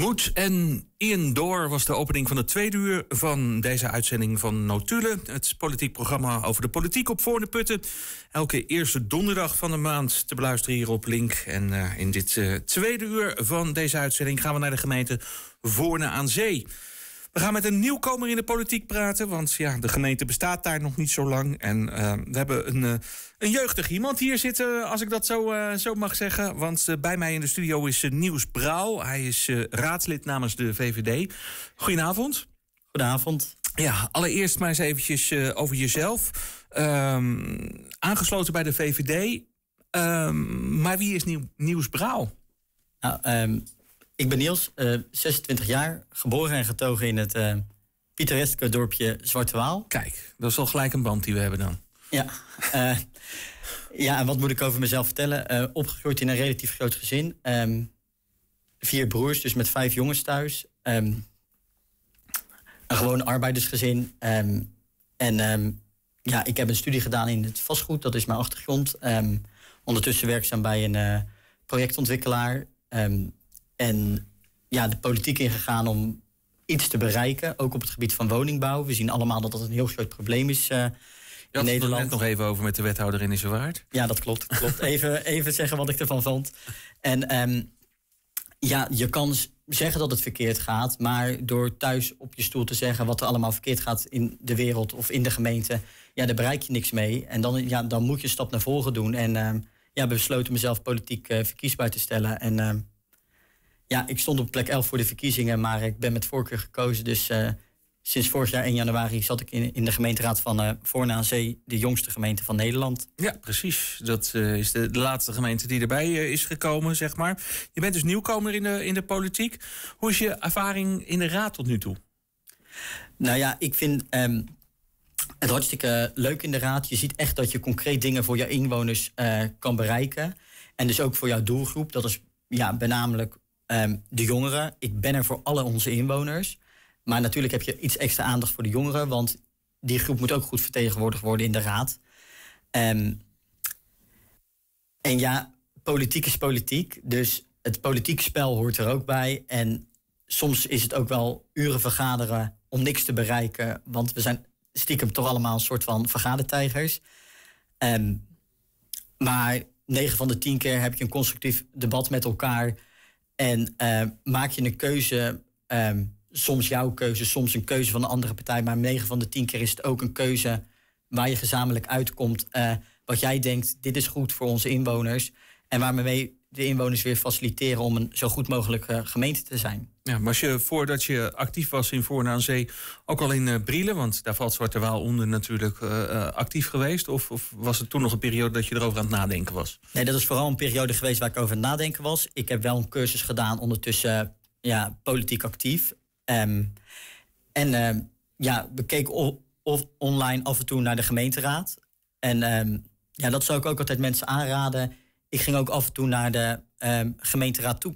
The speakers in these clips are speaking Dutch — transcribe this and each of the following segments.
Moed en Ian Door was de opening van het tweede uur van deze uitzending van Notule. Het politiek programma over de politiek op Putten. Elke eerste donderdag van de maand te beluisteren hier op Link. En eh, in dit eh, tweede uur van deze uitzending gaan we naar de gemeente Voorne aan Zee. We gaan met een nieuwkomer in de politiek praten. Want ja, de gemeente bestaat daar nog niet zo lang. En eh, we hebben een, eh, een jeugdig iemand hier zitten, als ik dat zo, eh, zo mag zeggen. Want bij mij in de studio is Nieuws Brouw. Hij is raadslid namens de VVD. Goedenavond. Goedenavond. Ja, allereerst maar eens eventjes over jezelf. Ehm, aangesloten bij de VVD. Ehm, maar wie is Nieuws Brouw? Nou, ehm, ik ben Niels, 26 eh, jaar, geboren en getogen in het uh, pittoreske dorpje Zwarte Waal. Kijk, dat is al gelijk een band die we hebben dan. Ja, eh, ja en wat moet ik over mezelf vertellen? opgegroeid in een relatief groot gezin. Ehm, vier broers, dus met vijf jongens thuis. Ehm, een gewoon arbeidersgezin. Ehm, en ja, ik heb een studie gedaan in het vastgoed, dat is mijn achtergrond. ondertussen werkzaam bij een projectontwikkelaar. En ja, de politiek ingegaan om iets te bereiken, ook op het gebied van woningbouw. We zien allemaal dat dat een heel groot probleem is. Uh, je had het nog even over met de wethouder in waard. Ja, dat klopt. klopt. Even, even zeggen wat ik ervan vond. En ehm, ja, je kan zeggen dat het verkeerd gaat, maar door thuis op je stoel te zeggen wat er allemaal verkeerd gaat in de wereld of in de gemeente, ja, daar bereik je niks mee. En dan, ja, dan moet je een stap naar voren doen. En um, ja, besloten mezelf politiek eh, verkiesbaar te stellen. En ehm, ja, ik stond op plek 11 voor de verkiezingen, maar ik ben met voorkeur gekozen. Dus eh, sinds vorig jaar 1 januari zat ik in, in de gemeenteraad van uh, aan Zee, de jongste gemeente van Nederland. Ja, precies. Dat eh, is de, laatste gemeente die erbij is gekomen, zeg maar. Je bent dus nieuwkomer in de, in de politiek. Hoe is je ervaring in de raad tot nu toe? Nou ja, ik vind ehm, het hartstikke leuk in de raad. Je ziet echt dat je concreet dingen voor jouw inwoners kan bereiken. En dus ook voor jouw doelgroep. Dat is ja, benamelijk Ehm, de jongeren. Ik ben er voor alle onze inwoners. Maar natuurlijk heb je iets extra aandacht voor de jongeren, want die groep moet ook goed vertegenwoordigd worden in de raad. Ehm, en ja, politiek is politiek. Dus het politiek spel hoort er ook bij. En soms is het ook wel uren vergaderen om niks te bereiken. Want we zijn stiekem toch allemaal een soort van vergadertijgers. Ehm, maar negen van de tien keer heb je een constructief debat met elkaar. En eh, maak je een keuze, ehm, soms jouw keuze, soms een keuze van een andere partij, maar 9 van de 10 keer is het ook een keuze waar je gezamenlijk uitkomt. Eh, wat jij denkt, dit is goed voor onze inwoners. En waarmee de inwoners weer faciliteren om een zo goed mogelijke eh, gemeente te zijn. Ja, was je voordat je actief was in Voorna Zee ook al in uh, Want daar valt Zwarte Waal onder natuurlijk eh, eh, actief geweest. Of, of, was het toen nog een periode dat je erover aan het nadenken was? Nee, dat is vooral een periode geweest waar ik over aan het nadenken was. Ik heb wel een cursus gedaan ondertussen ja, politiek actief. Ehm, en um, ja, we of, of online af en toe naar de gemeenteraad. En ehm, ja, dat zou ik ook altijd mensen aanraden. Ik ging ook af en toe naar de gemeenteraad toe.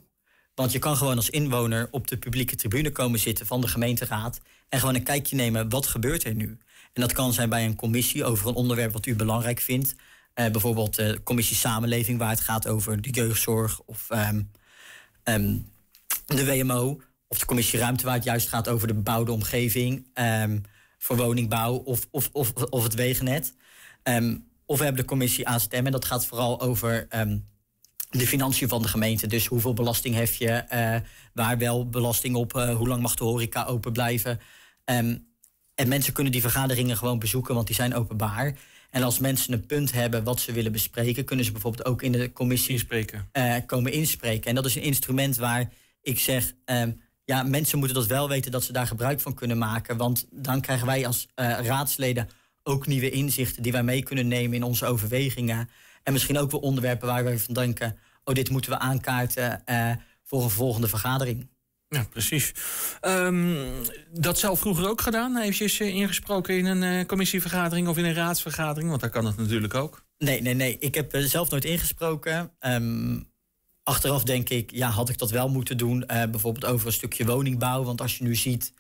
Want je kan gewoon als inwoner op de publieke tribune komen zitten van de gemeenteraad en gewoon een kijkje nemen wat gebeurt er nu. En dat kan zijn bij een commissie over een onderwerp wat u belangrijk vindt. Eh, bijvoorbeeld de eh, commissie samenleving waar het gaat over de jeugdzorg of ehm, ehm, de WMO. Of de commissie ruimte waar het juist gaat over de bebouwde omgeving ehm, voor woningbouw of, of, of, of het wegennet. of we hebben de commissie ASTM en dat gaat vooral over de financiën van de gemeente. Dus hoeveel belasting heb je, eh, waar wel belasting op, eh, hoe lang mag de horeca open blijven. Ehm, en mensen kunnen die vergaderingen gewoon bezoeken, want die zijn openbaar. En als mensen een punt hebben wat ze willen bespreken, kunnen ze bijvoorbeeld ook in de commissie inspreken. Eh, komen inspreken. En dat is een instrument waar ik zeg, ehm, ja, mensen moeten dat wel weten dat ze daar gebruik van kunnen maken. Want dan krijgen wij als raadsleden ook nieuwe inzichten die wij mee kunnen nemen in onze overwegingen. En misschien ook wel onderwerpen waar we van denken: oh, dit moeten we aankaarten uh, voor een volgende vergadering. Ja, precies. Ehm, dat zelf vroeger ook gedaan, Heeft eens eh, ingesproken in een eh, commissievergadering of in een raadsvergadering, want daar kan het natuurlijk ook. Nee, nee, nee. Ik heb zelf nooit ingesproken. Ehm, achteraf denk ik, ja, had ik dat wel moeten doen, bijvoorbeeld over een stukje woningbouw, want als je nu ziet,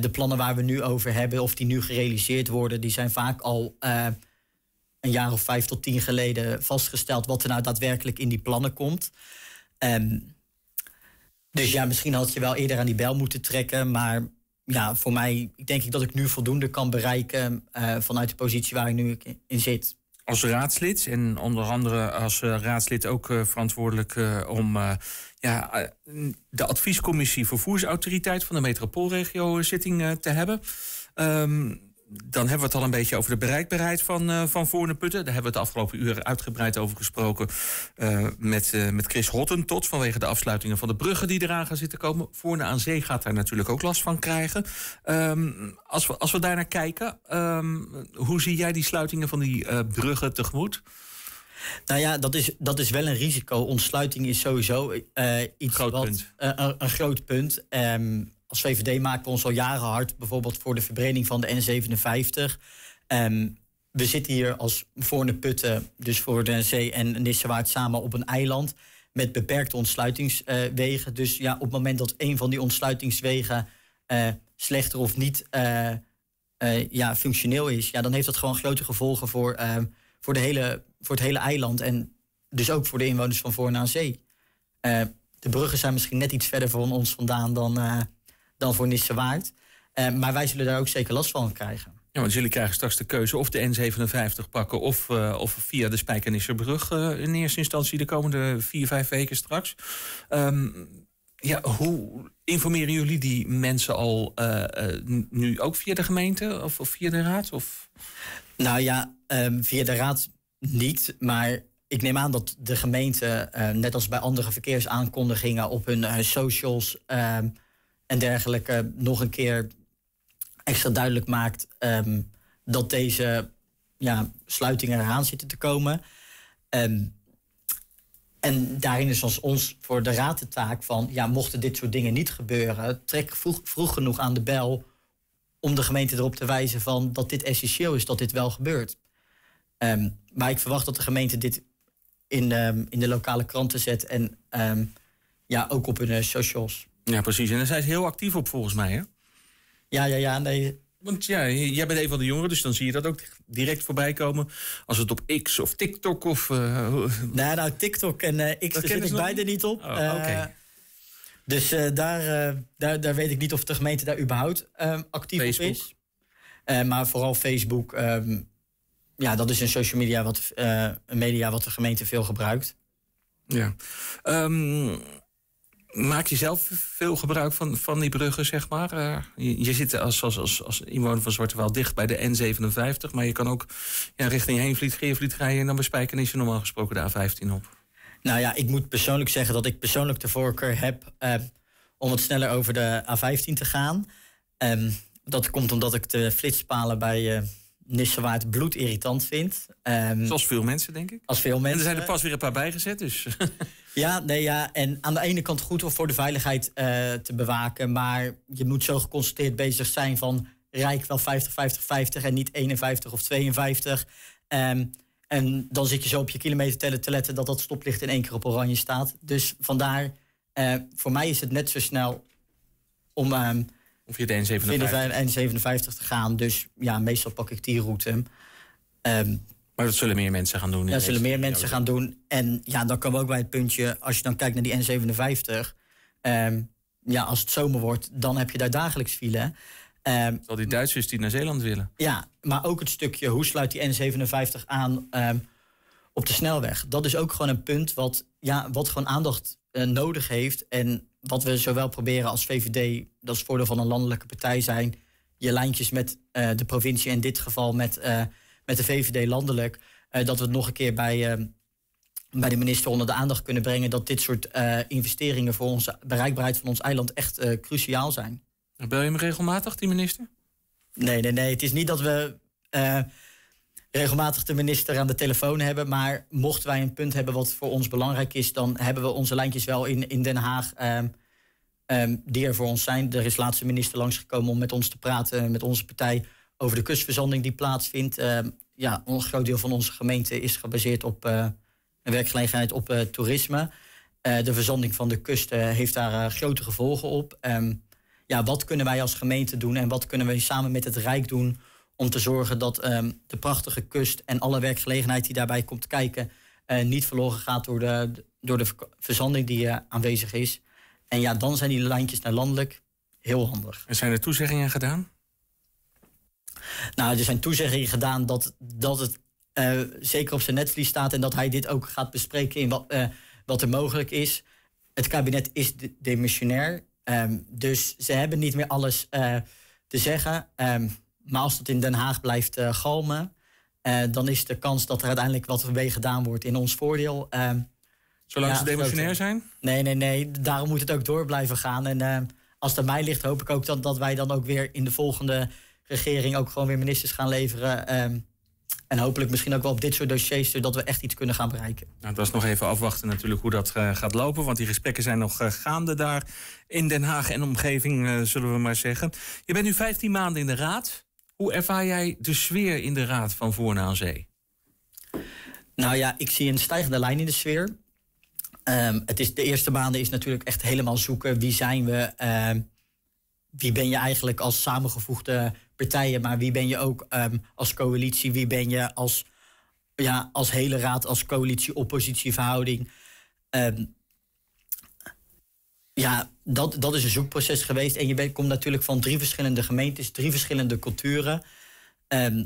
de plannen waar we nu over hebben, of die nu gerealiseerd worden, die zijn vaak al een jaar of vijf tot tien geleden vastgesteld wat er nou daadwerkelijk in die plannen komt. Ehm, dus ja, misschien had je wel eerder aan die bel moeten trekken. Maar ja, voor mij denk ik dat ik nu voldoende kan bereiken eh, vanuit de positie waar ik nu in zit. Als raadslid en onder andere als eh, raadslid ook eh, verantwoordelijk om ja, de adviescommissie vervoersautoriteit van de metropoolregio zitting te hebben. Ehm, dan hebben we het al een beetje over de bereikbaarheid van, uh, van Voorneputten. Daar hebben we het de afgelopen uren uitgebreid over gesproken eh, met, eh, met Chris Hotten. Tot vanwege de afsluitingen van de bruggen die eraan gaan zitten komen. Voorne aan Zee gaat daar natuurlijk ook last van krijgen. Ehm, als, we, als we daarnaar kijken, ehm, hoe zie jij die sluitingen van die bruggen tegemoet? Nou ja, dat is, dat is wel een risico. Ontsluiting is sowieso iets groot punt. een, groot punt. Ehm, als VVD maken we ons al jaren hard, bijvoorbeeld voor de verbreding van de N57. Ehm, we zitten hier als voorne putten, dus voor de zee en Nissewaard samen op een eiland met beperkte ontsluitingswegen. dus ja, op het moment dat een van die ontsluitingswegen eh, slechter of niet eh, eh, ja, functioneel is, ja, dan heeft dat gewoon grote gevolgen voor, ehm, voor, de hele, voor het hele eiland. En dus ook voor de inwoners van Voorna Zee. de bruggen zijn misschien net iets verder van ons vandaan dan, dan voor Nissen waard. Eh, maar wij zullen daar ook zeker last van krijgen. Ja, want jullie krijgen straks de keuze of de N57 pakken of, eh, of via de Spijkenisserbrug eh, in eerste instantie de komende vier, vijf weken straks. Ehm, ja, hoe informeren jullie die mensen al nu ook via de gemeente of, of, via de raad? Of? Nou ja, ehm, via de raad niet, maar ik neem aan dat de gemeente, net als bij andere verkeersaankondigingen, op hun socials. Ehm, en dergelijke nog een keer extra duidelijk maakt ehm, dat deze ja, sluitingen eraan zitten te komen. Ehm, en daarin is ons, ons voor de raad de taak van, ja, mochten dit soort dingen niet gebeuren, trek vroeg, vroeg genoeg aan de bel om de gemeente erop te wijzen van dat dit essentieel is, dat dit wel gebeurt. Ehm, maar ik verwacht dat de gemeente dit in, in de lokale kranten zet en ja, ook op hun socials. Ja, precies. En zij zijn ze heel actief op volgens mij, hè? Ja, ja, ja. Nee. Want ja, jij bent een van de jongeren, dus dan zie je dat ook direct voorbij komen. Als het op X of TikTok of... Eh, nee, nou, TikTok en eh, X daar zit ik beide niet? op. Oh, eh, dus daar, daar, daar weet ik niet of de gemeente daar überhaupt ehm, actief Facebook. op is. maar vooral Facebook. Ehm, ja, dat is een social media wat, een media wat de gemeente veel gebruikt. Ja. Um, Maak je zelf veel gebruik van, van die bruggen, zeg maar? Eh, je, zit als, als, als, inwoner van Zwarte wel dicht bij de N57... maar je kan ook ja, richting Heenvliet, Geervliet rijden... en dan is je normaal gesproken de A15 op. Nou ja, ik moet persoonlijk zeggen dat ik persoonlijk de voorkeur heb... Eh, om het sneller over de A15 te gaan. Ehm, dat komt omdat ik de flitspalen bij... Eh, Nissewaard dus bloedirritant vindt. Um, Zoals veel mensen, denk ik. Als veel mensen. En er zijn er pas weer een paar bijgezet, dus. ja, nee, ja, en aan de ene kant goed om voor de veiligheid eh, te bewaken. Maar je moet zo geconstateerd bezig zijn van... rijk wel 50, 50, 50 en niet 51 of 52. Ehm, en dan zit je zo op je tellen te letten... dat dat stoplicht in één keer op oranje staat. Dus vandaar, eh, voor mij is het net zo snel om... Ehm, of je de N57? N57 te gaan. Dus ja, meestal pak ik die route. Ehm, maar dat zullen meer mensen gaan doen. Dat zullen meer mensen gaan doen. En ja, dan komen we ook bij het puntje, als je dan kijkt naar die N57. Ehm, ja, als het zomer wordt, dan heb je daar dagelijks file. Um, ehm, Al die Duitsers die naar Zeeland willen. Ja, maar ook het stukje, hoe sluit die N57 aan op de snelweg? Dat is ook gewoon een punt wat, ja, wat gewoon aandacht eh, nodig heeft. En wat we zowel proberen als VVD, dat is voordeel van een landelijke partij zijn, je lijntjes met eh, de provincie, in dit geval met, eh, met de VVD landelijk, eh, dat we het nog een keer bij, bij de minister onder de aandacht kunnen brengen dat dit soort investeringen voor onze bereikbaarheid van ons eiland echt cruciaal zijn. Bel je hem regelmatig, die minister? Nee, nee, nee. Het is niet dat we regelmatig de minister aan de telefoon hebben. Maar mochten wij een punt hebben wat voor ons belangrijk is, dan hebben we onze lijntjes wel in, in Den Haag. Um, die er voor ons zijn. Er is laatst een minister langsgekomen om met ons te praten, met onze partij, over de kustverzanding die plaatsvindt. Ehm, ja, een groot deel van onze gemeente is gebaseerd op uh, werkgelegenheid, op eh, toerisme. Eh, de verzanding van de kust heeft daar grote gevolgen op. ja, wat kunnen wij als gemeente doen en wat kunnen we samen met het Rijk doen om te zorgen dat ehm, de prachtige kust en alle werkgelegenheid die daarbij komt kijken eh, niet verloren gaat door de, door de verzanding die eh, aanwezig is. En ja, dan zijn die lijntjes naar landelijk heel handig. En zijn er toezeggingen gedaan? Nou, er zijn toezeggingen gedaan dat, dat het eh, zeker op zijn netvlies staat en dat hij dit ook gaat bespreken in wat, wat er mogelijk is. Het kabinet is demissionair, ehm, dus ze hebben niet meer alles te zeggen. Ehm, maar als het in Den Haag blijft eh, galmen, eh, dan is de kans dat er uiteindelijk wat mee gedaan wordt in ons voordeel. Eh, Zolang ze demotionair zijn? Nee, nee, nee. Daarom moet het ook door blijven gaan. En als het aan mij ligt, hoop ik ook dat, dat wij dan ook weer in de volgende regering ook gewoon weer ministers gaan leveren. Ehm, en hopelijk misschien ook wel op dit soort dossiers, zodat we echt iets kunnen gaan bereiken. Nou, dat is nog even afwachten natuurlijk hoe dat gaat lopen. Want die gesprekken zijn nog gaande daar in Den Haag en omgeving, zullen we maar zeggen. Je bent nu 15 maanden in de Raad. Hoe ervaar jij de sfeer in de Raad van Voorna aan Zee? Nou ja, ik zie een stijgende lijn in de sfeer. Ehm, het is, de eerste maanden is natuurlijk echt helemaal zoeken. Wie zijn we? Uh, wie ben je eigenlijk als samengevoegde partijen? Maar wie ben je ook ehm, als coalitie? Wie ben je als, ja, als hele raad, als coalitie-oppositieverhouding? Um, ja, dat, dat is een zoekproces geweest. En je komt natuurlijk van drie verschillende gemeentes, drie verschillende culturen. Ehm,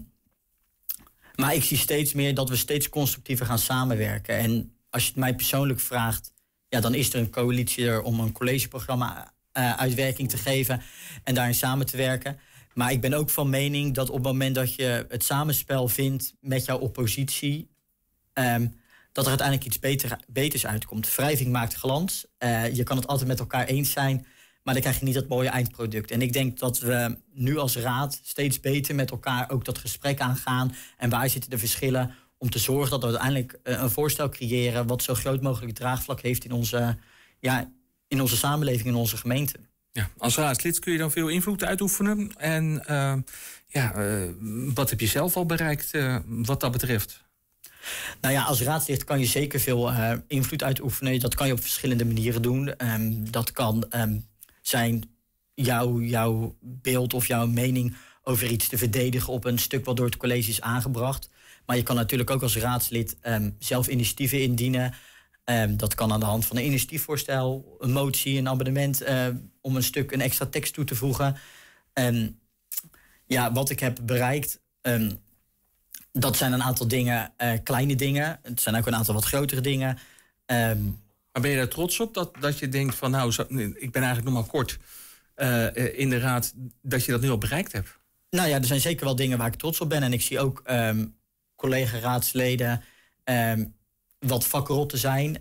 maar ik zie steeds meer dat we steeds constructiever gaan samenwerken. En als je het mij persoonlijk vraagt, ja, dan is er een coalitie er om een collegeprogramma eh, uitwerking te geven en daarin samen te werken. Maar ik ben ook van mening dat op het moment dat je het samenspel vindt met jouw oppositie, ehm, dat er uiteindelijk iets beter, beters uitkomt. Wrijving maakt glans. Eh, je kan het altijd met elkaar eens zijn, maar dan krijg je niet dat mooie eindproduct. En ik denk dat we nu als raad steeds beter met elkaar ook dat gesprek aangaan. En waar zitten de verschillen? Om te zorgen dat we uiteindelijk eh, een voorstel creëren wat zo groot mogelijk draagvlak heeft in onze, ja, in onze samenleving, in onze gemeente. Ja, als raadslid kun je dan veel invloed uitoefenen. En eh, ja, wat heb je zelf al bereikt wat dat betreft? Nou ja, als raadslid kan je zeker veel eh, invloed uitoefenen. Dat kan je op verschillende manieren doen. Ehm, dat kan ehm, zijn jouw, jouw beeld of jouw mening over iets te verdedigen op een stuk wat door het college is aangebracht. Maar je kan natuurlijk ook als raadslid ehm, zelf initiatieven indienen. dat kan aan de hand van een initiatiefvoorstel, een motie, een abonnement eh, om een stuk een extra tekst toe te voegen. ja, wat ik heb bereikt, dat zijn een aantal dingen, eh, kleine dingen. Het zijn ook een aantal wat grotere dingen. Ehm, maar ben je daar trots op dat, dat je denkt van nou, ik ben eigenlijk nog maar kort uh, in de raad, dat je dat nu al bereikt hebt? Nou ja, er zijn zeker wel dingen waar ik trots op ben. En ik zie ook ehm, collega-raadsleden um, ehm, wat vakkerotten zijn.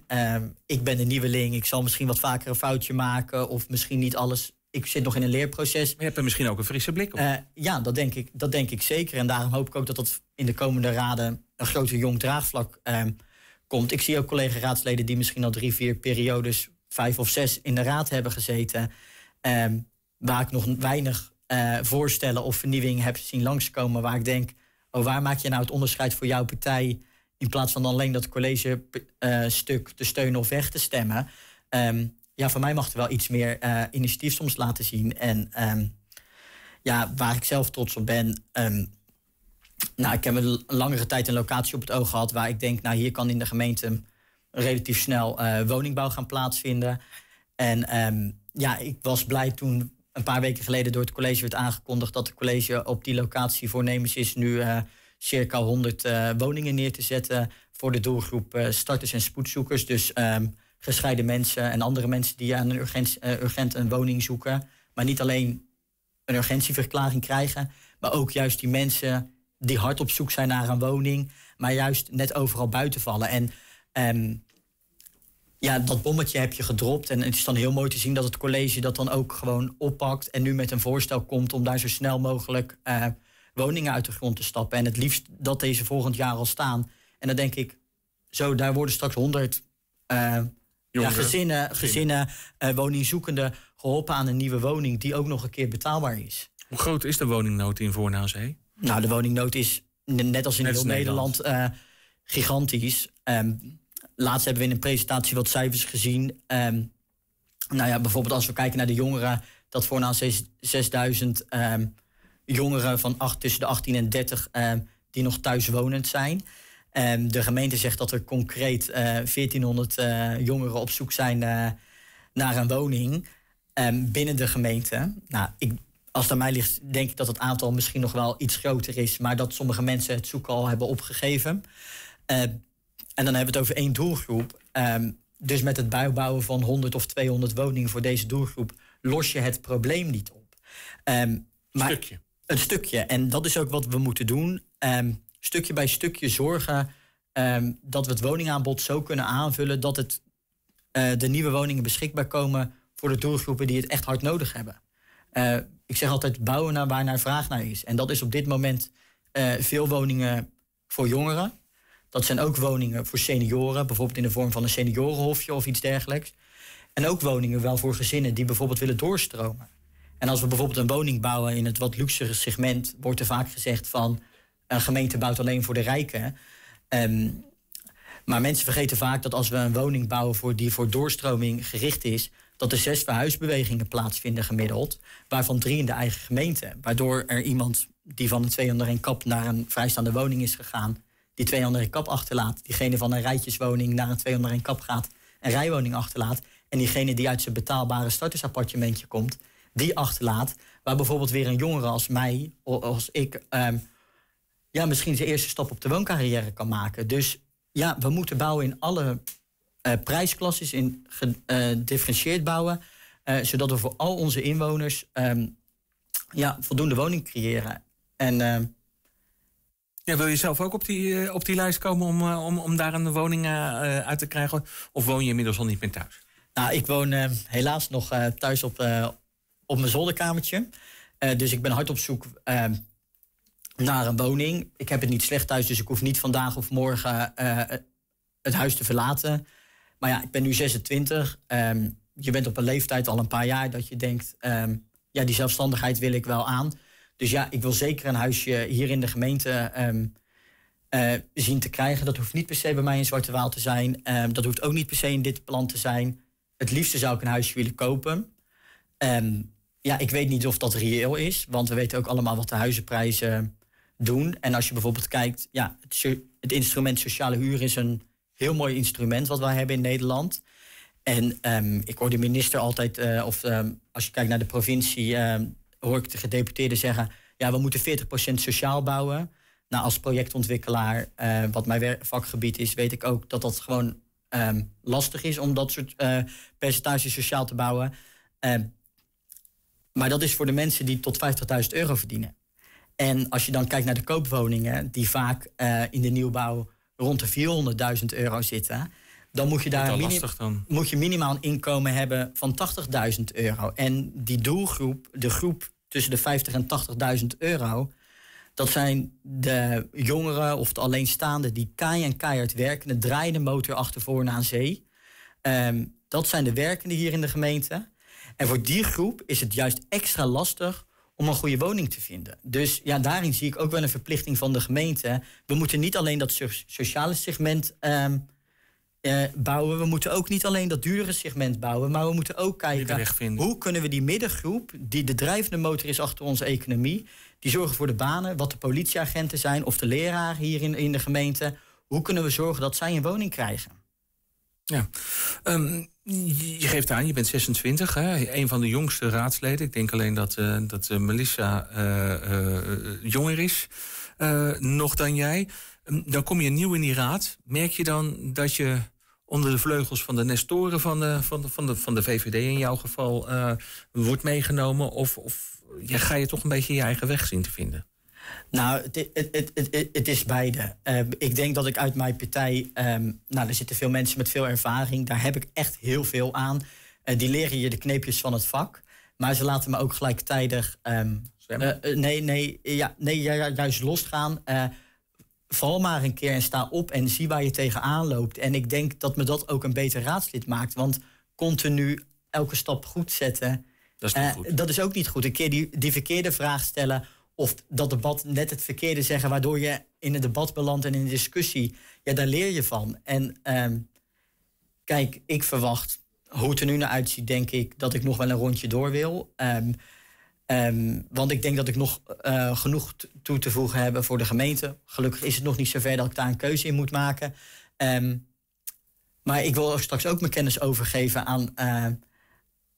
ik ben een nieuweling, ik zal misschien wat vaker een foutje maken of misschien niet alles ik zit nog in een leerproces. Maar je hebt er misschien ook een frisse blik op. Eh, ja, dat denk, ik, dat denk ik zeker. En daarom hoop ik ook dat dat in de komende raden een groter jong draagvlak ehm, komt. Ik zie ook collega-raadsleden die misschien al drie, vier periodes, vijf of zes in de raad hebben gezeten. Ehm, waar ik nog weinig eh, voorstellen of vernieuwing heb zien langskomen. Waar ik denk, oh, waar maak je nou het onderscheid voor jouw partij? In plaats van alleen dat college eh, stuk te steunen of weg te stemmen. Um, ja, voor mij mag er wel iets meer uh, initiatief soms laten zien. En ehm, ja, waar ik zelf trots op ben. Ehm, nou, ik heb een langere tijd een locatie op het oog gehad waar ik denk, nou, hier kan in de gemeente relatief snel eh, woningbouw gaan plaatsvinden. En ehm, ja, ik was blij toen een paar weken geleden door het college werd aangekondigd dat het college op die locatie voornemens is nu eh, circa 100 woningen neer te zetten voor de doelgroep starters en spoedzoekers. Dus gescheiden mensen en andere mensen die aan een urgent, eh, urgent een woning zoeken. Maar niet alleen een urgentieverklaring krijgen, maar ook juist die mensen die hard op zoek zijn naar een woning, maar juist net overal buiten vallen. En ehm, ja, dat bommetje heb je gedropt. En het is dan heel mooi te zien dat het college dat dan ook gewoon oppakt. En nu met een voorstel komt om daar zo snel mogelijk eh, woningen uit de grond te stappen. En het liefst dat deze volgend jaar al staan. En dan denk ik, zo, daar worden straks 100 ja, gezinnen, gezinnen uh, woningzoekenden geholpen aan een nieuwe woning die ook nog een keer betaalbaar is. Hoe groot is de woningnood in Voornaamzee? Nou, de woningnood is net als in heel Nederland, eh, gigantisch. Ehm, laatst hebben we in een presentatie wat cijfers gezien. Ehm, nou ja, bijvoorbeeld als we kijken naar de jongeren, dat Voornaanzee 6000 ehm, jongeren van acht, tussen de 18 en 30 die nog thuiswonend zijn. Ehm, de gemeente zegt dat er concreet 1400 eh, eh, jongeren op zoek zijn eh, naar een woning ehm, binnen de gemeente. Nou, ik, als het aan mij ligt, denk ik dat het aantal misschien nog wel iets groter is, maar dat sommige mensen het zoeken al hebben opgegeven. Ehm, en dan hebben we het over één doelgroep. dus met het bijbouwen van 100 of 200 woningen voor deze doelgroep los je het probleem niet op. een stukje. Een stukje. En dat is ook wat we moeten doen stukje bij stukje zorgen ehm, dat we het woningaanbod zo kunnen aanvullen dat het, eh, de nieuwe woningen beschikbaar komen voor de doelgroepen die het echt hard nodig hebben. Eh, ik zeg altijd bouwen naar waar naar vraag naar is. En dat is op dit moment eh, veel woningen voor jongeren. Dat zijn ook woningen voor senioren, bijvoorbeeld in de vorm van een seniorenhofje of iets dergelijks. En ook woningen wel voor gezinnen die bijvoorbeeld willen doorstromen. En als we bijvoorbeeld een woning bouwen in het wat luxere segment, wordt er vaak gezegd van een gemeente bouwt alleen voor de rijken. Ehm, maar mensen vergeten vaak dat als we een woning bouwen voor die voor doorstroming gericht is, dat er zes verhuisbewegingen plaatsvinden gemiddeld, waarvan drie in de eigen gemeente. Waardoor er iemand die van de 201 kap naar een vrijstaande woning is gegaan, die 201 kap achterlaat. Diegene van een rijtjeswoning naar een 201 kap gaat, een rijwoning achterlaat. En diegene die uit zijn betaalbare startersappartementje komt, die achterlaat. Waar bijvoorbeeld weer een jongere als mij, als ik, ehm, ja, misschien zijn eerste stap op de wooncarrière kan maken. Dus ja, we moeten bouwen in alle uh, prijsklasses, in gedifferentieerd eh, bouwen. Eh, zodat we voor al onze inwoners ehm, ja, voldoende woning creëren. En, ehm, ja, wil je zelf ook op die, op die lijst komen om, om, om daar een woning uit te krijgen? Of woon je inmiddels al niet meer thuis? Nou, ik woon helaas nog thuis op, op mijn zolderkamertje. dus ik ben hard op zoek ehm, naar een woning. Ik heb het niet slecht thuis, dus ik hoef niet vandaag of morgen eh, het huis te verlaten. Maar ja, ik ben nu 26. Ehm, je bent op een leeftijd al een paar jaar dat je denkt, ehm, ja, die zelfstandigheid wil ik wel aan. Dus ja, ik wil zeker een huisje hier in de gemeente ehm, eh, zien te krijgen. Dat hoeft niet per se bij mij in Zwarte Waal te zijn. dat hoeft ook niet per se in dit plan te zijn. Het liefste zou ik een huisje willen kopen. ja, ik weet niet of dat reëel is, want we weten ook allemaal wat de huizenprijzen doen. En als je bijvoorbeeld kijkt, ja, het, het instrument sociale huur is een heel mooi instrument wat wij hebben in Nederland. En ehm, ik hoor de minister altijd, eh, of ehm, als je kijkt naar de provincie, um, hoor ik de gedeputeerden zeggen: ja, we moeten 40% sociaal bouwen. Nou, als projectontwikkelaar, eh, wat mijn vakgebied is, weet ik ook dat dat gewoon lastig is om dat soort eh, percentages sociaal te bouwen. maar dat is voor de mensen die tot 50.000 euro verdienen. En als je dan kijkt naar de koopwoningen, die vaak eh, in de nieuwbouw rond de 400.000 euro zitten, dan moet je daar dan. Moet je minimaal een inkomen hebben van 80.000 euro. En die doelgroep, de groep tussen de 50 en 80.000 euro, dat zijn de jongeren of de alleenstaanden die kei en keihard werken, de draaiende motor achtervoor naar zee. Ehm, dat zijn de werkenden hier in de gemeente. En voor die groep is het juist extra lastig om een goede woning te vinden. Dus ja, daarin zie ik ook wel een verplichting van de gemeente. We moeten niet alleen dat sociale segment ehm, eh, bouwen. We moeten ook niet alleen dat dure segment bouwen. Maar we moeten ook kijken hoe kunnen we die middengroep, die de drijvende motor is achter onze economie, die zorgen voor de banen, wat de politieagenten zijn of de leraar hier in, in de gemeente. Hoe kunnen we zorgen dat zij een woning krijgen? Ja. Ehm, je geeft aan, je bent 26, hè? een van de jongste raadsleden. Ik denk alleen dat, eh, dat eh, Melissa eh, jonger is nog dan jij. Ehm, dan kom je nieuw in die raad. Merk je dan dat je onder de vleugels van de nestoren van de, van de, van de, van de VVD in jouw geval wordt meegenomen? Of, of ga je toch een beetje je eigen weg zien te vinden? Nou, het, het, het, het is beide. Ehm, ik denk dat ik uit mijn partij. Ehm, nou, er zitten veel mensen met veel ervaring. Daar heb ik echt heel veel aan. Eh, die leren je de kneepjes van het vak. Maar ze laten me ook gelijktijdig. Um, nee, nee, ja, nee juist losgaan. val maar een keer en sta op en zie waar je tegenaan loopt. En ik denk dat me dat ook een beter raadslid maakt. Want continu elke stap goed zetten. Dat is, goed. dat is ook niet goed. Een keer die, die verkeerde vraag stellen of dat debat net het verkeerde zeggen, waardoor je in een debat belandt en in een discussie. Ja, daar leer je van. En ehm, kijk, ik verwacht, hoe het er nu naar uitziet, denk ik dat ik nog wel een rondje door wil. Ehm, ehm, want ik denk dat ik nog eh, genoeg toe te voegen heb voor de gemeente. Gelukkig is het nog niet zover dat ik daar een keuze in moet maken. maar ik wil straks ook mijn kennis overgeven aan. Eh,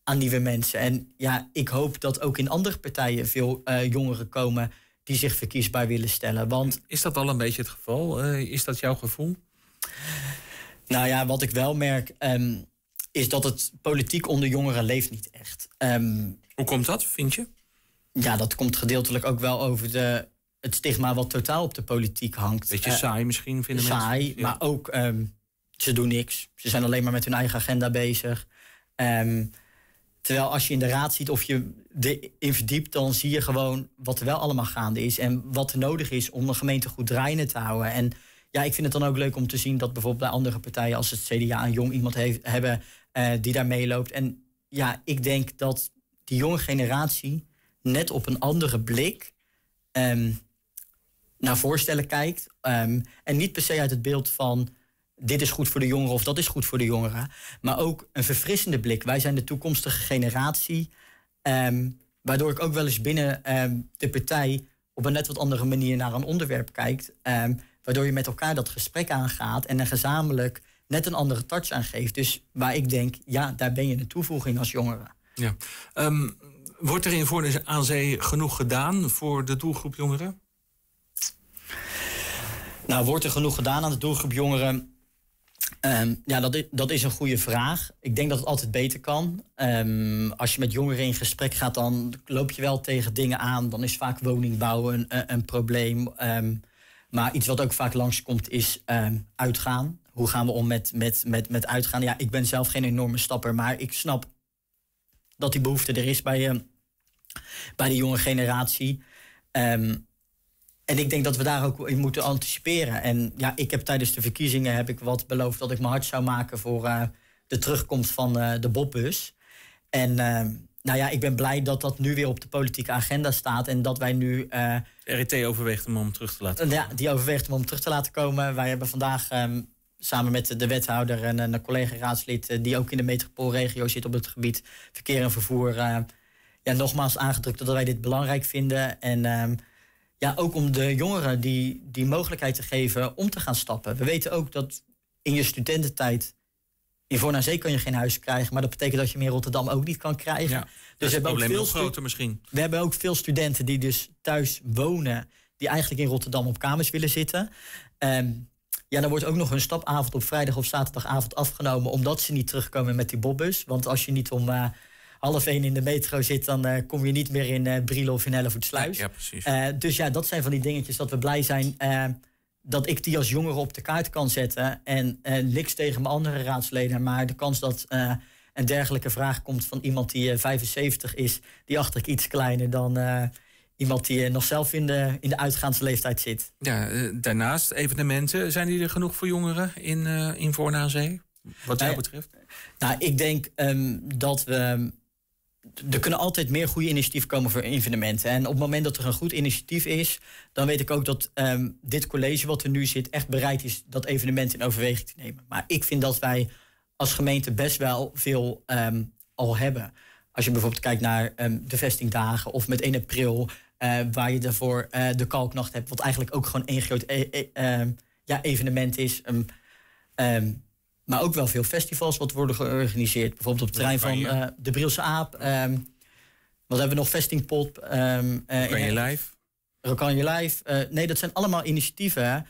aan nieuwe mensen. En ja, ik hoop dat ook in andere partijen veel eh, jongeren komen die zich verkiesbaar willen stellen. Want, is dat al een beetje het geval? Eh, is dat jouw gevoel? Nou ja, wat ik wel merk ehm, is dat het politiek onder jongeren leeft niet echt. Ehm, Hoe komt dat, vind je? Ja, dat komt gedeeltelijk ook wel over de, het stigma wat totaal op de politiek hangt. Beetje eh, saai misschien, vinden saai, mensen. Saai, maar ook ehm, ze doen niks. Ze zijn alleen maar met hun eigen agenda bezig. Terwijl als je in de raad ziet of je erin verdiept, dan zie je gewoon wat er wel allemaal gaande is. En wat er nodig is om een gemeente goed draaiende te houden. En ja, ik vind het dan ook leuk om te zien dat bijvoorbeeld bij andere partijen als het CDA een jong iemand heeft, hebben eh, die daar meeloopt. En ja, ik denk dat die jonge generatie net op een andere blik ehm, naar voorstellen kijkt. Ehm, en niet per se uit het beeld van dit is goed voor de jongeren of dat is goed voor de jongeren. Maar ook een verfrissende blik. Wij zijn de toekomstige generatie. Ehm, waardoor ik ook wel eens binnen ehm, de partij op een net wat andere manier naar een onderwerp kijkt. Ehm, waardoor je met elkaar dat gesprek aangaat en er gezamenlijk net een andere touch aan geeft. Dus waar ik denk, ja, daar ben je een toevoeging als jongere. Ja. wordt er in voor aan Zee genoeg gedaan voor de doelgroep jongeren? Nou, wordt er genoeg gedaan aan de doelgroep jongeren? Ehm, ja, dat is, dat is een goede vraag. Ik denk dat het altijd beter kan. Ehm, als je met jongeren in gesprek gaat, dan loop je wel tegen dingen aan. Dan is vaak woningbouw een, eh, een probleem. Ehm, maar iets wat ook vaak langskomt is uitgaan. Hoe gaan we om met, met, met, met uitgaan? Ja, ik ben zelf geen enorme stapper, maar ik snap dat die behoefte er is bij, bij de jonge generatie. En ik denk dat we daar ook in moeten anticiperen. En ja, ik heb tijdens de verkiezingen heb ik wat beloofd dat ik me hard zou maken voor eh, de terugkomst van eh, de Bobbus. En eh, nou ja, ik ben blij dat dat nu weer op de politieke agenda staat. En dat wij nu. RET overweegt hem om terug te laten komen. Ja, die overweegt hem om terug te laten komen. Wij hebben vandaag ehm, samen met de wethouder en een collega-raadslid. die ook in de metropoolregio zit op het gebied verkeer en vervoer. ja, nogmaals aangedrukt dat wij dit belangrijk vinden. En. Ehm, ja, ook om de jongeren die, die mogelijkheid te geven om te gaan stappen. We weten ook dat in je studententijd. In Voor Zee kan je geen huis krijgen, maar dat betekent dat je meer in Rotterdam ook niet kan krijgen. Ja, dus we hebben probleem ook veel groter misschien. We hebben ook veel studenten die dus thuis wonen, die eigenlijk in Rotterdam op kamers willen zitten. Ehm, ja, dan wordt ook nog een stapavond op vrijdag of zaterdagavond afgenomen, omdat ze niet terugkomen met die bobbus. Want als je niet om uh, half één in de metro zit, dan eh, kom je niet meer in uh, of in Hellevoetsluis. Ja, ja precies. Eh, dus ja, dat zijn van die dingetjes dat we blij zijn dat ik die als jongere op de kaart kan zetten. En niks tegen mijn andere raadsleden, maar de kans dat een dergelijke vraag komt van iemand die 75 is, die achter ik iets kleiner dan iemand die nog zelf in de, in de uitgaansleeftijd zit. Ja, daarnaast evenementen. Zijn die er genoeg voor jongeren in, uh, in Wat jou nou betreft? Nou, ik denk ehm, dat we er kunnen altijd meer goede initiatieven komen voor evenementen. En op het moment dat er een goed initiatief is, dan weet ik ook dat ehm, dit college wat er nu zit echt bereid is dat evenement in overweging te nemen. Maar ik vind dat wij als gemeente best wel veel ehm, al hebben. Als je bijvoorbeeld kijkt naar ehm, de vestingdagen of met 1 april, eh, waar je daarvoor uh, de kalknacht hebt, wat eigenlijk ook gewoon één groot e-, e-, ja, evenement is. Maar ook wel veel festivals wat worden georganiseerd. Bijvoorbeeld op het terrein van eh, de Brilse Aap. Ehm, wat hebben we nog? Vestingpop. Um, ehm, uh, eh, in, je Live. Rokanje Live. Eh, nee, dat zijn allemaal initiatieven.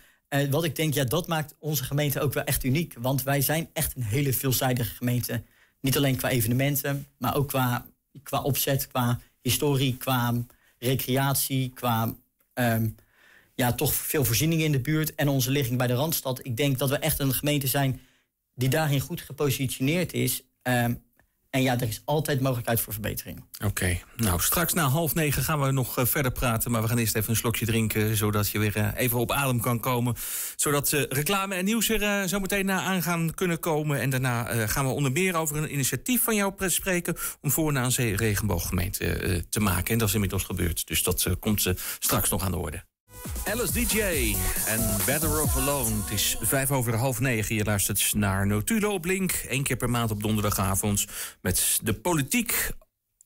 wat ik denk, ja, dat maakt onze gemeente ook wel echt uniek. Want wij zijn echt een hele veelzijdige gemeente. Niet alleen qua evenementen, maar ook qua, qua opzet, qua historie, qua recreatie, qua ehm, ja, toch veel voorzieningen in de buurt en onze ligging bij de Randstad. Ik denk dat we echt een gemeente zijn die daarin goed gepositioneerd is. Ehm, en ja, er is altijd mogelijkheid voor verbetering. Oké, nou straks na half negen gaan we nog eh, verder praten. Maar we gaan eerst even een slokje drinken, zodat je weer eh, even op adem kan komen. Zodat eh, reclame en nieuws er zo meteen aan gaan kunnen komen. En daarna gaan we onder meer over een initiatief van jou spreken... om voor een aan regenbooggemeente te maken. En dat is inmiddels gebeurd. Dus dat komt straks nog aan de orde. Alice DJ en Better Off Alone. Het is vijf over half negen. Je luistert naar Notulo Blink. Eén keer per maand op donderdagavond. Met de politiek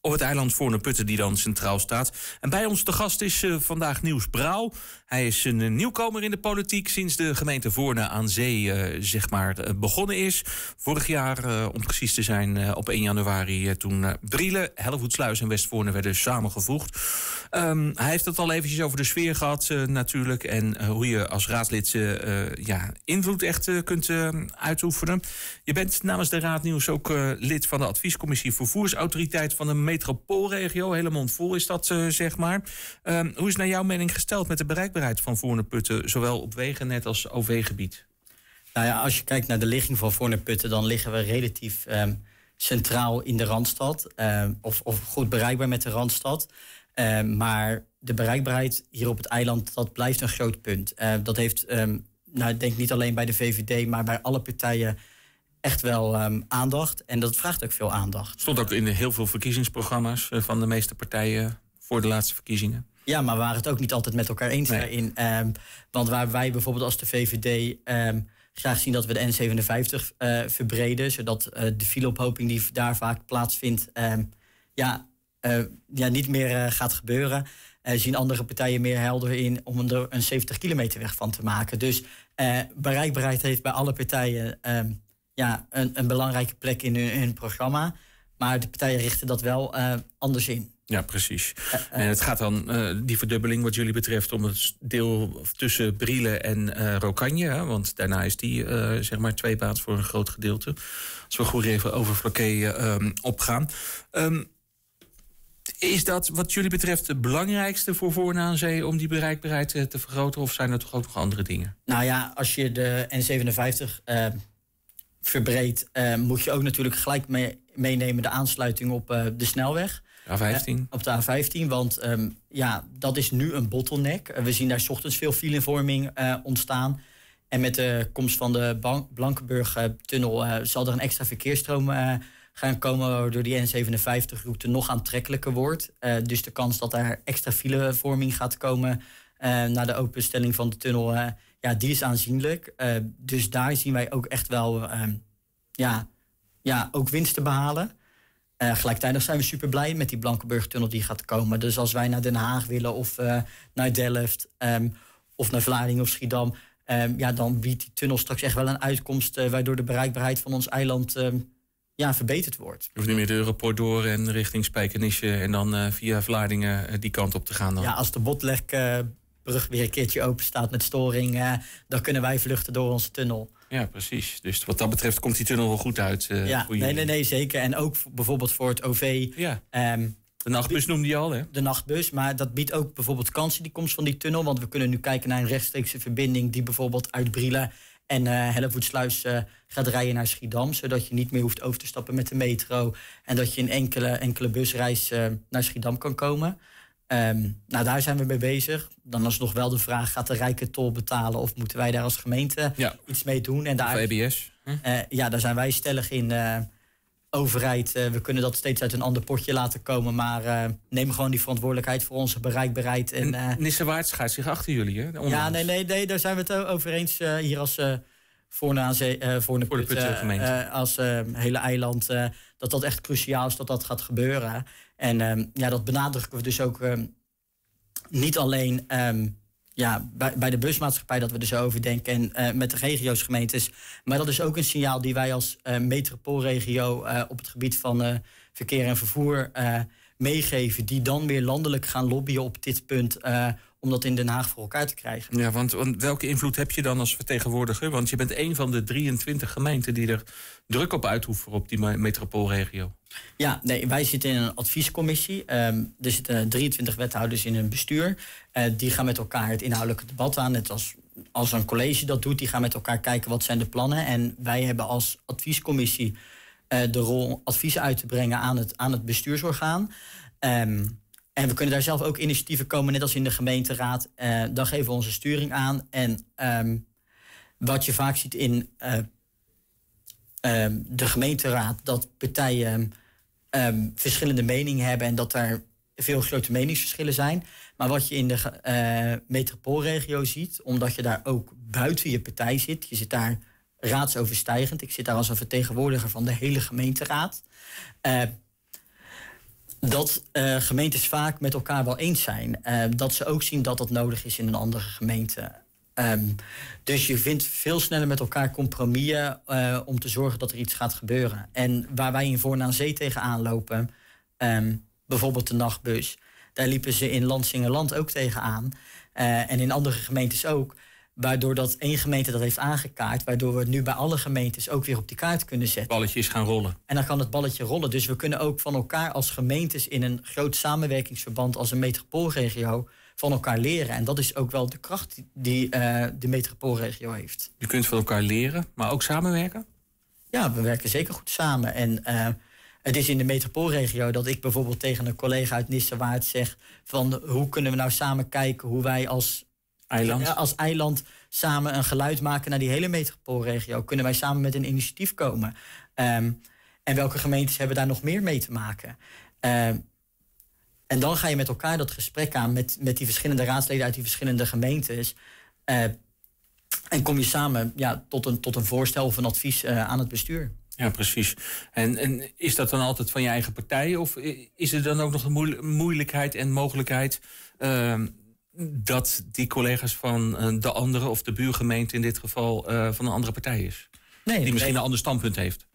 op het eiland Voorne Putten die dan centraal staat. En bij ons te gast is eh, vandaag Nieuws Brouw. Hij is een eh, nieuwkomer in de politiek sinds de gemeente Voorne aan Zee eh, zeg maar, begonnen is. Vorig jaar, om precies te zijn, op 1 januari toen Brielen, Hellevoetsluis en Westvoorne werden samengevoegd. Ehm, hij heeft het al eventjes over de sfeer gehad eh, natuurlijk. En eh, hoe je als raadlid uh, eh, ja, invloed echt kunt uitoefenen. Je bent namens de Raad Nieuws ook lid van de Adviescommissie Vervoersautoriteit van de metropoolregio. Helemaal vol is dat, zeg maar. Ehm, hoe is naar jouw mening gesteld met de bereikbaarheid van Voorne Putten, zowel op wegen net als OV-gebied? Nou ja, als je kijkt naar de ligging van Voorne Putten, dan liggen we relatief ehm, centraal in de Randstad. of, of goed bereikbaar met de Randstad. Ehm, maar de bereikbaarheid hier op het eiland, dat blijft een groot punt. Ehm, dat heeft, ehm, nou, denk niet alleen bij de VVD, maar bij alle partijen echt wel aandacht. En dat vraagt ook veel aandacht. Stond ook in heel veel verkiezingsprogramma's eh, van de meeste partijen voor de laatste verkiezingen. Ja, maar we waren het ook niet altijd met elkaar eens daarin. want waar wij bijvoorbeeld als de VVD graag zien dat we de N57 eh, verbreden, zodat eh, de fileophoping die daar vaak plaatsvindt, ja, eh, ja, niet meer eh, gaat gebeuren. Eh, zien andere partijen meer helder in om er een 70 kilometer weg van te maken. Dus bereikbaarheid heeft bij alle partijen ehm, ja, een, een, belangrijke plek in hun, programma. Maar de partijen richten dat wel anders in. Ja, precies. en het gaat dan, die verdubbeling wat jullie betreft, om het deel tussen Brielle en uh, Rokanje. Want daarna is die, uh, zeg maar, twee baans voor een groot gedeelte. Als we goed even over Floquet ehm, opgaan. Ehm, is dat wat jullie betreft het belangrijkste voor voornaanzee om die bereikbaarheid eh, te vergroten? Of zijn er toch ook nog andere dingen? Nou ja, als je de N57 uh, verbreedt, eh, moet je ook natuurlijk gelijk mee, meenemen de aansluiting op de snelweg. A15. op de A15, want ehm, ja, dat is nu een bottleneck. we zien daar ochtends veel filevorming ontstaan. En met de komst van de Blankenburg-tunnel zal er een extra verkeersstroom gaan komen, waardoor die N57-route nog aantrekkelijker wordt. Eh, dus de kans dat daar extra filevorming gaat komen uh, na de openstelling van de tunnel, eh, ja, die is aanzienlijk. dus daar zien wij ook echt wel ehm, ja, ja, ook winst te behalen. gelijktijdig zijn we super blij met die Blankenburg-tunnel die gaat komen. Dus als wij naar Den Haag willen of naar Delft ehm, of naar Vlaardingen of Schiedam, ehm, ja, dan biedt die tunnel straks echt wel een uitkomst waardoor de bereikbaarheid van ons eiland ja, verbeterd wordt. Je hoeft niet meer de Europort door en richting Spijkenisse en dan eh, via Vlaardingen eh, die kant op te gaan. Dan. Ja, als de Botlegbrug eh, weer een keertje open staat met storing, dan kunnen wij vluchten door onze tunnel. Ja, precies. Dus wat dat betreft komt die tunnel wel goed uit. ja, nee, nee, nee, zeker. En ook bijvoorbeeld voor het OV. Ja. Ehm, de nachtbus noemde je al, hè? De nachtbus, maar dat biedt ook bijvoorbeeld kansen, die komst van die tunnel. Want we kunnen nu kijken naar een rechtstreekse verbinding die bijvoorbeeld uit Brielen en uh, Hellevoetsluis eh, gaat rijden naar Schiedam, zodat je niet meer hoeft over te stappen met de metro. En dat je in enkele, enkele busreis eh, naar Schiedam kan komen. Ehm, nou, daar zijn we mee bezig. Dan is nog wel de vraag: gaat de rijke tol betalen of moeten wij daar als gemeente iets mee doen? En daar, of e EBS? ja, daar zijn wij stellig in overheid. Eh, we kunnen dat steeds uit een ander potje laten komen. Maar uh, neem gewoon die verantwoordelijkheid voor onze bereikbaarheid. En, uh, eh, Nisse Waard zich achter jullie, hè? Ja, nee, nee, nee, daar zijn we het over eens hier als... voor, aan voor de, als hele eiland, dat dat echt cruciaal is dat dat gaat gebeuren. En ehm, ja, dat benadrukken we dus ook ehm, niet alleen ehm, ja, bij, de busmaatschappij dat we er zo over denken en eh, met de regio's, gemeentes. Maar dat is ook een signaal die wij als eh, metropoolregio eh, op het gebied van verkeer en vervoer meegeven. Die dan weer landelijk gaan lobbyen op dit punt om dat in Den Haag voor elkaar te krijgen. Ja, want, welke invloed heb je dan als vertegenwoordiger? Want je bent een van de 23 gemeenten die er druk op uitoefenen op die metropoolregio. Ja, nee, wij zitten in een adviescommissie. Ehm, er zitten 23 wethouders in een bestuur. Eh, die gaan met elkaar het inhoudelijke debat aan. Net als, als een college dat doet, die gaan met elkaar kijken wat zijn de plannen. En wij hebben als adviescommissie eh, de rol advies uit te brengen aan het, aan het bestuursorgaan. Ehm, en we kunnen daar zelf ook initiatieven komen, net als in de gemeenteraad. Eh, dan geven we onze sturing aan. En ehm, wat je vaak ziet in eh, ehm, de gemeenteraad, dat partijen ehm, verschillende meningen hebben en dat daar veel grote meningsverschillen zijn. Maar wat je in de eh, metropoolregio ziet, omdat je daar ook buiten je partij zit, je zit daar raadsoverstijgend. Ik zit daar als een vertegenwoordiger van de hele gemeenteraad dat eh, gemeentes vaak met elkaar wel eens zijn. Eh, dat ze ook zien dat dat nodig is in een andere gemeente. Ehm, dus je vindt veel sneller met elkaar compromissen eh, om te zorgen dat er iets gaat gebeuren. En waar wij in Voornaan Zee tegenaan lopen, ehm, bijvoorbeeld de nachtbus, daar liepen ze in Lansingerland ook tegenaan. en in andere gemeentes ook. Waardoor dat één gemeente dat heeft aangekaart. Waardoor we het nu bij alle gemeentes ook weer op die kaart kunnen zetten. Balletjes gaan rollen. En dan kan het balletje rollen. Dus we kunnen ook van elkaar als gemeentes in een groot samenwerkingsverband als een metropoolregio van elkaar leren. En dat is ook wel de kracht die eh, de metropoolregio heeft. Je kunt van elkaar leren, maar ook samenwerken? Ja, we werken zeker goed samen. En eh, het is in de metropoolregio dat ik bijvoorbeeld tegen een collega uit Nissewaard zeg... van hoe kunnen we nou samen kijken hoe wij als als eiland samen een geluid maken naar die hele metropoolregio? Kunnen wij samen met een initiatief komen? Ehm, en welke gemeentes hebben daar nog meer mee te maken? Ehm, en dan ga je met elkaar dat gesprek aan met, met die verschillende raadsleden uit die verschillende gemeentes. Ehm, en kom je samen ja, tot, een, tot een voorstel of een advies eh, aan het bestuur. Ja, precies. En, en is dat dan altijd van je eigen partij? Of eh, is er dan ook nog een moeilijkheid en mogelijkheid dat die collega's van eh, de andere, of de buurgemeente in dit geval, eh, van een andere partij is. Nee, die misschien een ander standpunt heeft.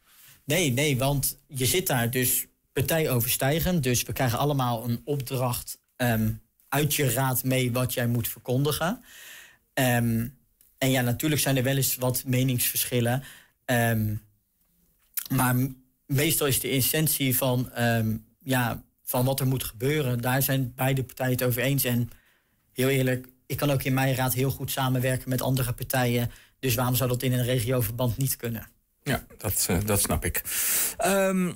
Nee, nee, want je zit daar dus partijoverstijgend. Dus we krijgen allemaal een opdracht ehm, uit je raad mee wat jij moet verkondigen. Ehm, en ja, natuurlijk zijn er wel eens wat meningsverschillen. Ehm, maar meestal is de essentie van, ja, van wat er moet gebeuren, daar zijn beide partijen het over eens. En heel eerlijk, ik kan ook in mijn raad heel goed samenwerken met andere partijen. Dus waarom zou dat in een regioverband niet kunnen? Ja, dat, eh, dat snap ik. Ehm,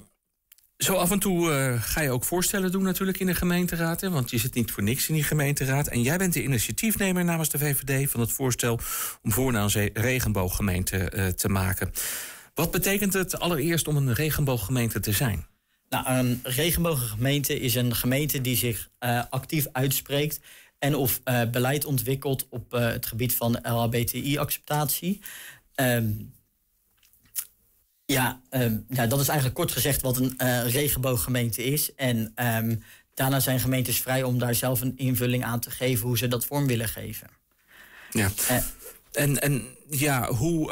zo af en toe eh, ga je ook voorstellen doen natuurlijk in de gemeenteraad. Hè? Want je zit niet voor niks in die gemeenteraad. En jij bent de initiatiefnemer namens de VVD van het voorstel om voornaam een regenbooggemeente eh, te maken. Wat betekent het allereerst om een regenbooggemeente te zijn? Nou, een regenbooggemeente is een gemeente die zich actief uitspreekt en of eh, beleid ontwikkeld op eh, het gebied van LHBTI-acceptatie. Ehm, ja, ja, ehm, nou, dat is eigenlijk kort gezegd wat een eh, regenbooggemeente is. En ehm, daarna zijn gemeentes vrij om daar zelf een invulling aan te geven hoe ze dat vorm willen geven. Ja. en, en ja, hoe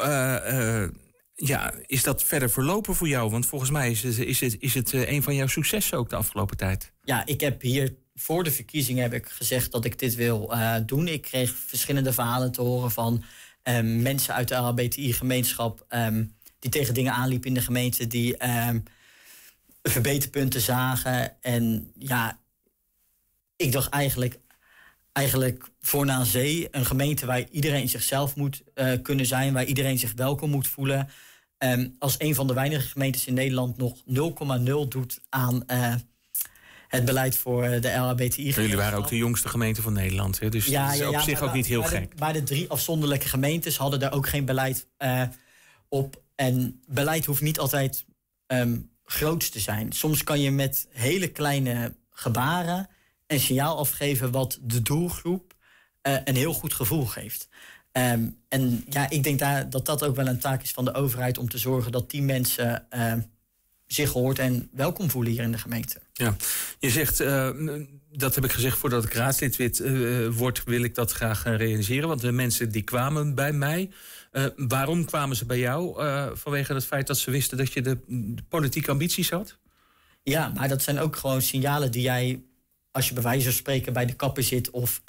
ja, is dat verder verlopen voor jou? Want volgens mij is het, is het, is het een van jouw successen ook de afgelopen tijd. Ja, ik heb hier voor de verkiezingen heb ik gezegd dat ik dit wil eh, doen. Ik kreeg verschillende verhalen te horen van ehm, mensen uit de LHBTI-gemeenschap ehm, die tegen dingen aanliepen in de gemeente, die ehm, verbeterpunten zagen. En ja, ik dacht eigenlijk, eigenlijk voor na zee, een gemeente waar iedereen zichzelf moet eh, kunnen zijn, waar iedereen zich welkom moet voelen. als een van de weinige gemeentes in Nederland nog 0,0 doet aan. Eh, het beleid voor eh, de LHBTI. Jullie waren ook de jongste gemeente van Nederland, hè? dus dat is op zich ook niet heel gek. De, maar de drie afzonderlijke gemeentes hadden daar ook geen beleid eh, op. En beleid hoeft niet altijd um, groots te zijn. Soms kan je met hele kleine gebaren een signaal afgeven wat de doelgroep eh, een heel goed gevoel geeft. Ehm, en ja, ik denk daar, dat dat ook wel een taak is van de overheid om te zorgen dat die mensen ehm, zich gehoord en welkom voelen hier in de gemeente. Ja, je zegt, eh, dat heb ik gezegd voordat ik raadslid uh, word, wil ik dat graag gaan realiseren. Want de mensen die kwamen bij mij, eh, waarom kwamen ze bij jou? vanwege het feit dat ze wisten dat je de, politieke ambities had? Ja, maar dat zijn ook gewoon signalen die jij, als je bij wijze van spreken bij de kappen zit of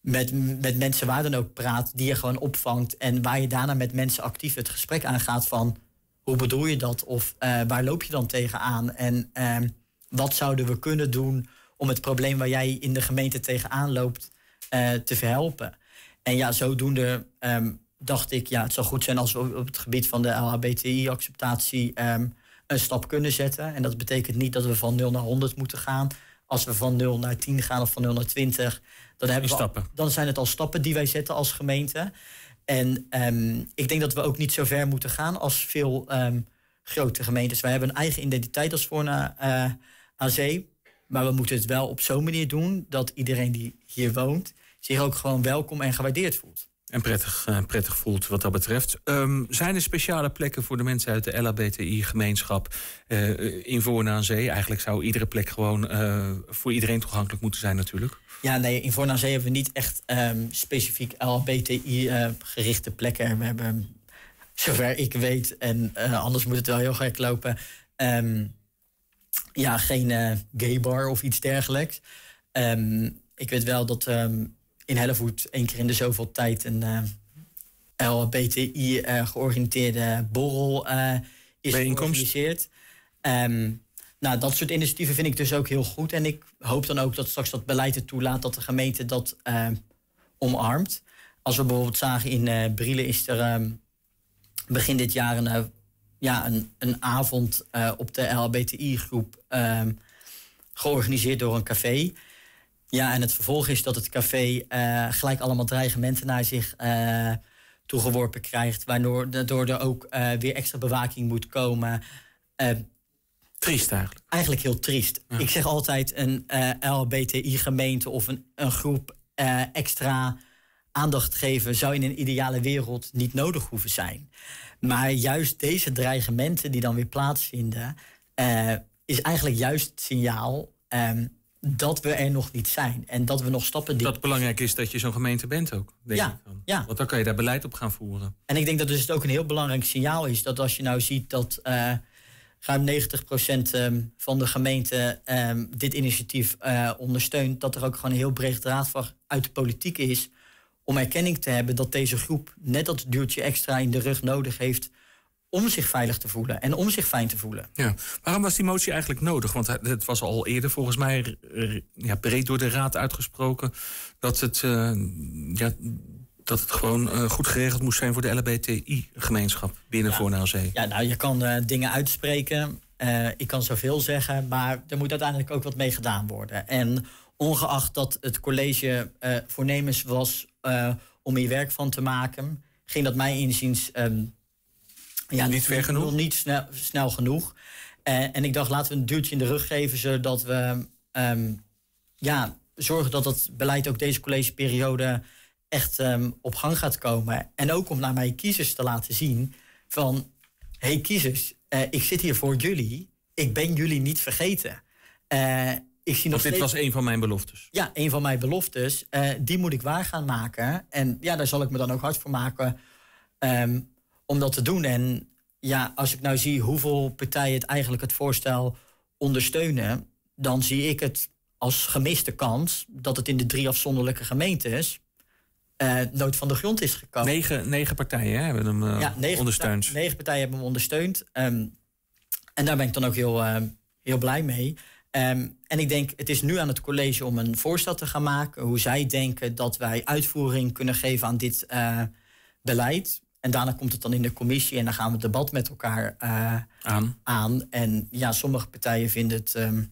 met, met mensen waar dan ook praat, die je gewoon opvangt en waar je daarna met mensen actief het gesprek aangaat van hoe bedoel je dat of waar loop je dan tegenaan? En ehm, wat zouden we kunnen doen om het probleem waar jij in de gemeente tegenaan loopt eh, te verhelpen? En ja, zodoende ehm, dacht ik, ja, het zou goed zijn als we op het gebied van de LHBTI-acceptatie ehm, een stap kunnen zetten. En dat betekent niet dat we van 0 naar 100 moeten gaan. Als we van 0 naar 10 gaan of van 0 naar 20, dan, hebben we, dan zijn het al stappen die wij zetten als gemeente. En ehm, ik denk dat we ook niet zo ver moeten gaan als veel grote gemeentes. Wij hebben een eigen identiteit als voorna. Eh, aan zee. Maar we moeten het wel op zo'n manier doen dat iedereen die hier woont zich ook gewoon welkom en gewaardeerd voelt. En prettig, eh, prettig voelt wat dat betreft. Ehm, zijn er speciale plekken voor de mensen uit de LHBTI-gemeenschap eh, in Voorn Eigenlijk zou iedere plek gewoon eh, voor iedereen toegankelijk moeten zijn natuurlijk. Ja, nee, in Voorn aan Zee hebben we niet echt um, specifiek LHBTI-gerichte plekken. We hebben, zover ik weet, en anders moet het wel heel gek lopen... Ehm, ja, geen uh, gay bar of iets dergelijks. Ehm, ik weet wel dat ehm, in Hellevoet één keer in de zoveel tijd een eh, lbti eh, georiënteerde borrel is georganiseerd. Um, nou, dat soort initiatieven vind ik dus ook heel goed. En ik hoop dan ook dat straks dat beleid het toelaat dat de gemeente dat omarmt. Als we bijvoorbeeld zagen in Brielen is er begin dit jaar een ja, een, een avond eh, op de lbti groep ehm, georganiseerd door een café. Ja, en het vervolg is dat het café eh, gelijk allemaal dreigementen naar zich eh, toegeworpen krijgt, waardoor er ook weer extra bewaking moet komen. Ehm, triest eigenlijk. Eigenlijk heel triest. Ik zeg altijd een lbti gemeente of een, een groep extra aandacht geven zou in een ideale wereld niet nodig hoeven zijn. Maar juist deze dreigementen die dan weer plaatsvinden, uh, is eigenlijk juist het signaal ehm, dat we er nog niet zijn. En dat we nog stappen... Die... Dat belangrijk is dat je zo'n gemeente bent ook, denk ik Want dan kan je daar beleid op gaan voeren. En ik denk dat dus het ook een heel belangrijk signaal is... dat als je nou ziet dat eh, ruim 90% ehm, van de gemeente ehm, dit initiatief eh, ondersteunt... dat er ook gewoon een heel breed draadvlak uit de politiek is om erkenning te hebben dat deze groep net dat duwtje extra in de rug nodig heeft om zich veilig te voelen en om zich fijn te voelen. Ja. Waarom was die motie eigenlijk nodig? Want het was al eerder volgens mij ja, breed door de Raad uitgesproken dat het, eh, ja, dat het gewoon eh, goed geregeld moest zijn voor de LBTI-gemeenschap binnen ja. Voornaalzee. Ja, nou je kan eh, dingen uitspreken, ik kan zoveel zeggen, maar er moet uiteindelijk ook wat mee gedaan worden. En ongeacht dat het college voornemens was eh, om hier werk van te maken, ging dat mij inziens ehm, ja, niet, ver genoeg. niet snel, snel genoeg. Eh, en ik dacht, laten we een duwtje in de rug geven, zodat we ehm, ja, zorgen dat dat beleid ook deze collegeperiode echt ehm, op gang gaat komen. En ook om naar mijn kiezers te laten zien van... hé hey kiezers, eh, ik zit hier voor jullie. Ik ben jullie niet vergeten ik dit was een van mijn beloftes. Ja, een van mijn beloftes. Eh, die moet ik waar gaan maken. En ja, daar zal ik me dan ook hard voor maken ehm, om dat te doen. En ja, als ik nou zie hoeveel partijen het eigenlijk het voorstel ondersteunen, dan zie ik het als gemiste kans dat het in de drie afzonderlijke gemeentes uh, eh, nooit van de grond is gekomen. Negen, partijen hè, hebben hem eh, ja, negen ondersteund. Partijen, negen partijen hebben hem ondersteund. Ehm, en daar ben ik dan ook heel, heel blij mee. Ehm, en ik denk, het is nu aan het college om een voorstel te gaan maken. Hoe zij denken dat wij uitvoering kunnen geven aan dit eh, beleid. En daarna komt het dan in de commissie en dan gaan we het debat met elkaar eh, aan. aan. En ja, sommige partijen vinden het ehm,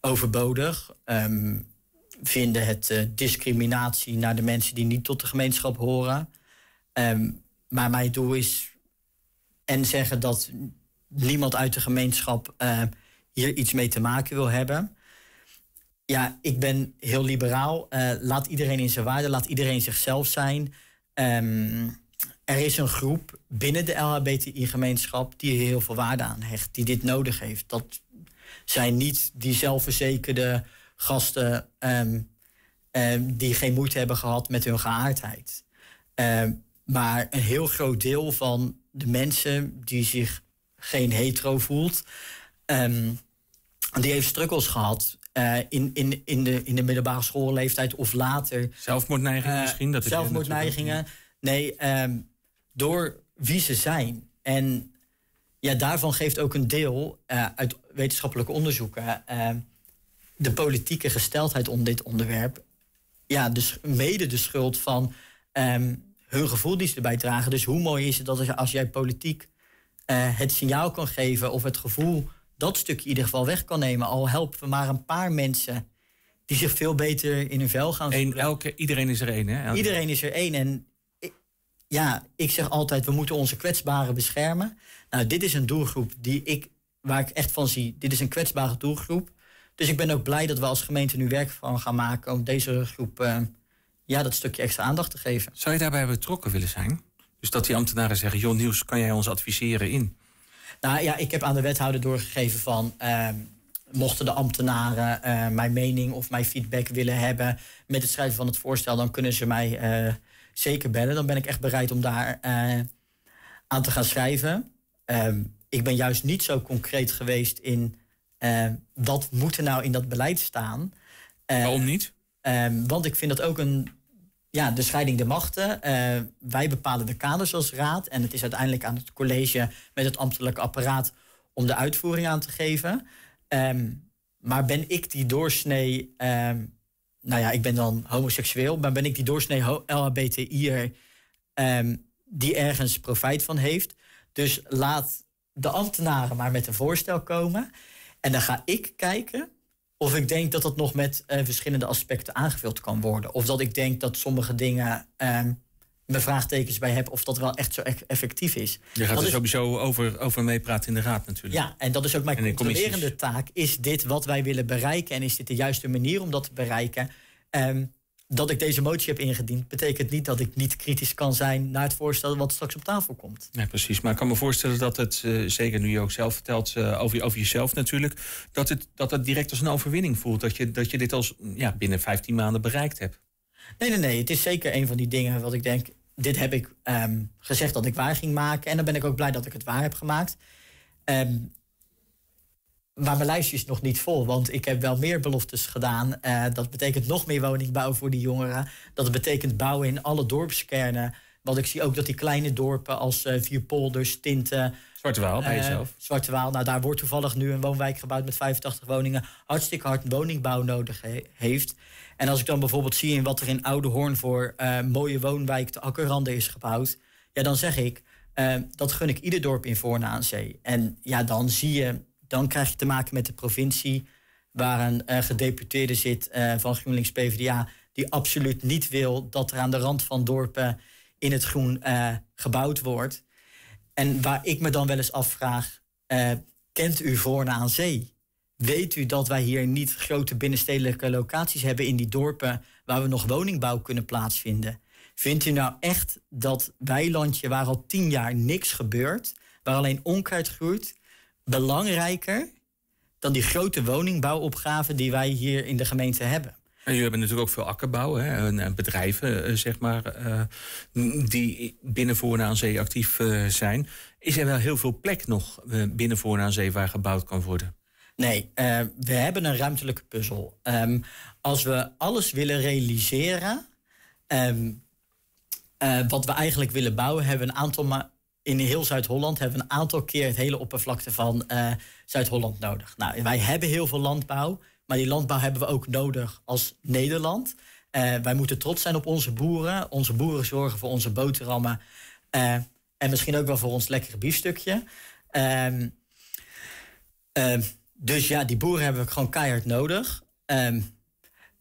overbodig. Ehm, vinden het eh, discriminatie naar de mensen die niet tot de gemeenschap horen. maar mijn doel is. En zeggen dat niemand uit de gemeenschap hier iets mee te maken wil hebben. Ja, ik ben heel liberaal. Eh, laat iedereen in zijn waarde, laat iedereen zichzelf zijn. Ehm, er is een groep binnen de LHBTI-gemeenschap die heel veel waarde aan hecht, die dit nodig heeft. Dat zijn niet die zelfverzekerde gasten ehm, ehm, die geen moeite hebben gehad met hun geaardheid. maar een heel groot deel van de mensen die zich geen hetero voelt, Ehm, die heeft strukkels gehad eh, in, in, in, de, in de middelbare schoolleeftijd of later. Zelfmoordneigingen eh, misschien? Dat zelfmoordneigingen. Nee, ehm, door wie ze zijn. En ja, daarvan geeft ook een deel eh, uit wetenschappelijke onderzoeken ehm, de politieke gesteldheid om dit onderwerp. Ja, dus mede de schuld van hun gevoel die ze erbij dragen. Dus hoe mooi is het dat als jij politiek het signaal kan geven of het gevoel dat stuk in ieder geval weg kan nemen. Al helpen we maar een paar mensen die zich veel beter in hun vel gaan Eén, elke, iedereen is er één, hè? Iedereen is er één. En ik, ja, ik zeg altijd, we moeten onze kwetsbaren beschermen. Nou, dit is een doelgroep die ik, waar ik echt van zie. Dit is een kwetsbare doelgroep. Dus ik ben ook blij dat we als gemeente nu werk van gaan maken om deze groep eh, ja, dat stukje extra aandacht te geven. Zou je daarbij betrokken willen zijn? Dus dat die ambtenaren zeggen, joh Niels, kan jij ons adviseren in? Nou ja, ik heb aan de wethouder doorgegeven van. Ehm, mochten de ambtenaren eh, mijn mening of mijn feedback willen hebben met het schrijven van het voorstel, dan kunnen ze mij eh, zeker bellen. Dan ben ik echt bereid om daar eh, aan te gaan schrijven. Ehm, ik ben juist niet zo concreet geweest in wat moet er nou in dat beleid staan. Waarom niet? Ehm, want ik vind dat ook een ja, de scheiding der machten. Eh, wij bepalen de kaders als raad. En het is uiteindelijk aan het college met het ambtelijke apparaat om de uitvoering aan te geven. Ehm, maar ben ik die doorsnee. Ehm, nou ja, ik ben dan homoseksueel. Maar ben ik die doorsnee LHBTI'er um, ehm, die ergens profijt van heeft? Dus laat de ambtenaren maar met een voorstel komen. En dan ga ik kijken of ik denk dat dat nog met eh, verschillende aspecten aangevuld kan worden. Of dat ik denk dat sommige dingen uh, ehm, mijn vraagtekens bij heb of dat wel echt zo e-, effectief is. Je gaat dat er is... sowieso over, over meepraten in de raad natuurlijk. Ja, en dat is ook mijn controlerende taak. Is dit wat wij willen bereiken en is dit de juiste manier om dat te bereiken? Ehm, dat ik deze motie heb ingediend, betekent niet dat ik niet kritisch kan zijn naar het voorstel wat straks op tafel komt. Nee, precies. Maar ik kan me voorstellen dat het, eh, zeker nu je ook zelf vertelt eh, over, over, jezelf natuurlijk, dat het, dat het direct als een overwinning voelt. Dat je, dat je dit als ja, binnen 15 maanden bereikt hebt. Nee, nee, nee. Het is zeker een van die dingen wat ik denk, dit heb ik ehm, gezegd dat ik waar ging maken. En dan ben ik ook blij dat ik het waar heb gemaakt. Ehm, maar mijn lijstje is nog niet vol, want ik heb wel meer beloftes gedaan. Eh, dat betekent nog meer woningbouw voor die jongeren. Dat betekent bouwen in alle dorpskernen. Want ik zie ook dat die kleine dorpen als uh, eh, Vierpolders, Tinten... Zwarte Waal bij eh, jezelf. Zwarte Waal, nou daar wordt toevallig nu een woonwijk gebouwd met 85 woningen. Hartstikke hard woningbouw nodig heeft. En als ik dan bijvoorbeeld zie in wat er in Oude Hoorn voor mooie woonwijk de Akkerranden is gebouwd... ja, dan zeg ik, dat gun ik ieder dorp in voornaanzee. aan Zee. En ja, dan zie je dan krijg je te maken met de provincie waar een eh, gedeputeerde zit eh, van GroenLinks PvdA, die absoluut niet wil dat er aan de rand van dorpen in het groen eh, gebouwd wordt. En waar ik me dan wel eens afvraag, kent u Voorne aan Zee? Weet u dat wij hier niet grote binnenstedelijke locaties hebben in die dorpen waar we nog woningbouw kunnen plaatsvinden? Vindt u nou echt dat weilandje waar al tien jaar niks gebeurt, waar alleen onkruid groeit, belangrijker dan die grote woningbouwopgave die wij hier in de gemeente hebben. En jullie hebben natuurlijk ook veel akkerbouw hè, en eh, bedrijven, eh, zeg maar, eh, die binnen Voorna Zee actief zijn. Is er wel heel veel plek nog uh, binnen Voorna Zee waar gebouwd kan worden? Nee, we hebben een ruimtelijke puzzel. Ehm, als we alles willen realiseren, ehm, wat we eigenlijk willen bouwen, hebben we een aantal in heel Zuid-Holland hebben we een aantal keer het hele oppervlakte van eh, Zuid-Holland nodig. Nou, wij hebben heel veel landbouw, maar die landbouw hebben we ook nodig als Nederland. Eh, wij moeten trots zijn op onze boeren. Onze boeren zorgen voor onze boterhammen eh, en misschien ook wel voor ons lekkere biefstukje. Ehm, ehm, dus ja, die boeren hebben we gewoon keihard nodig. Ehm,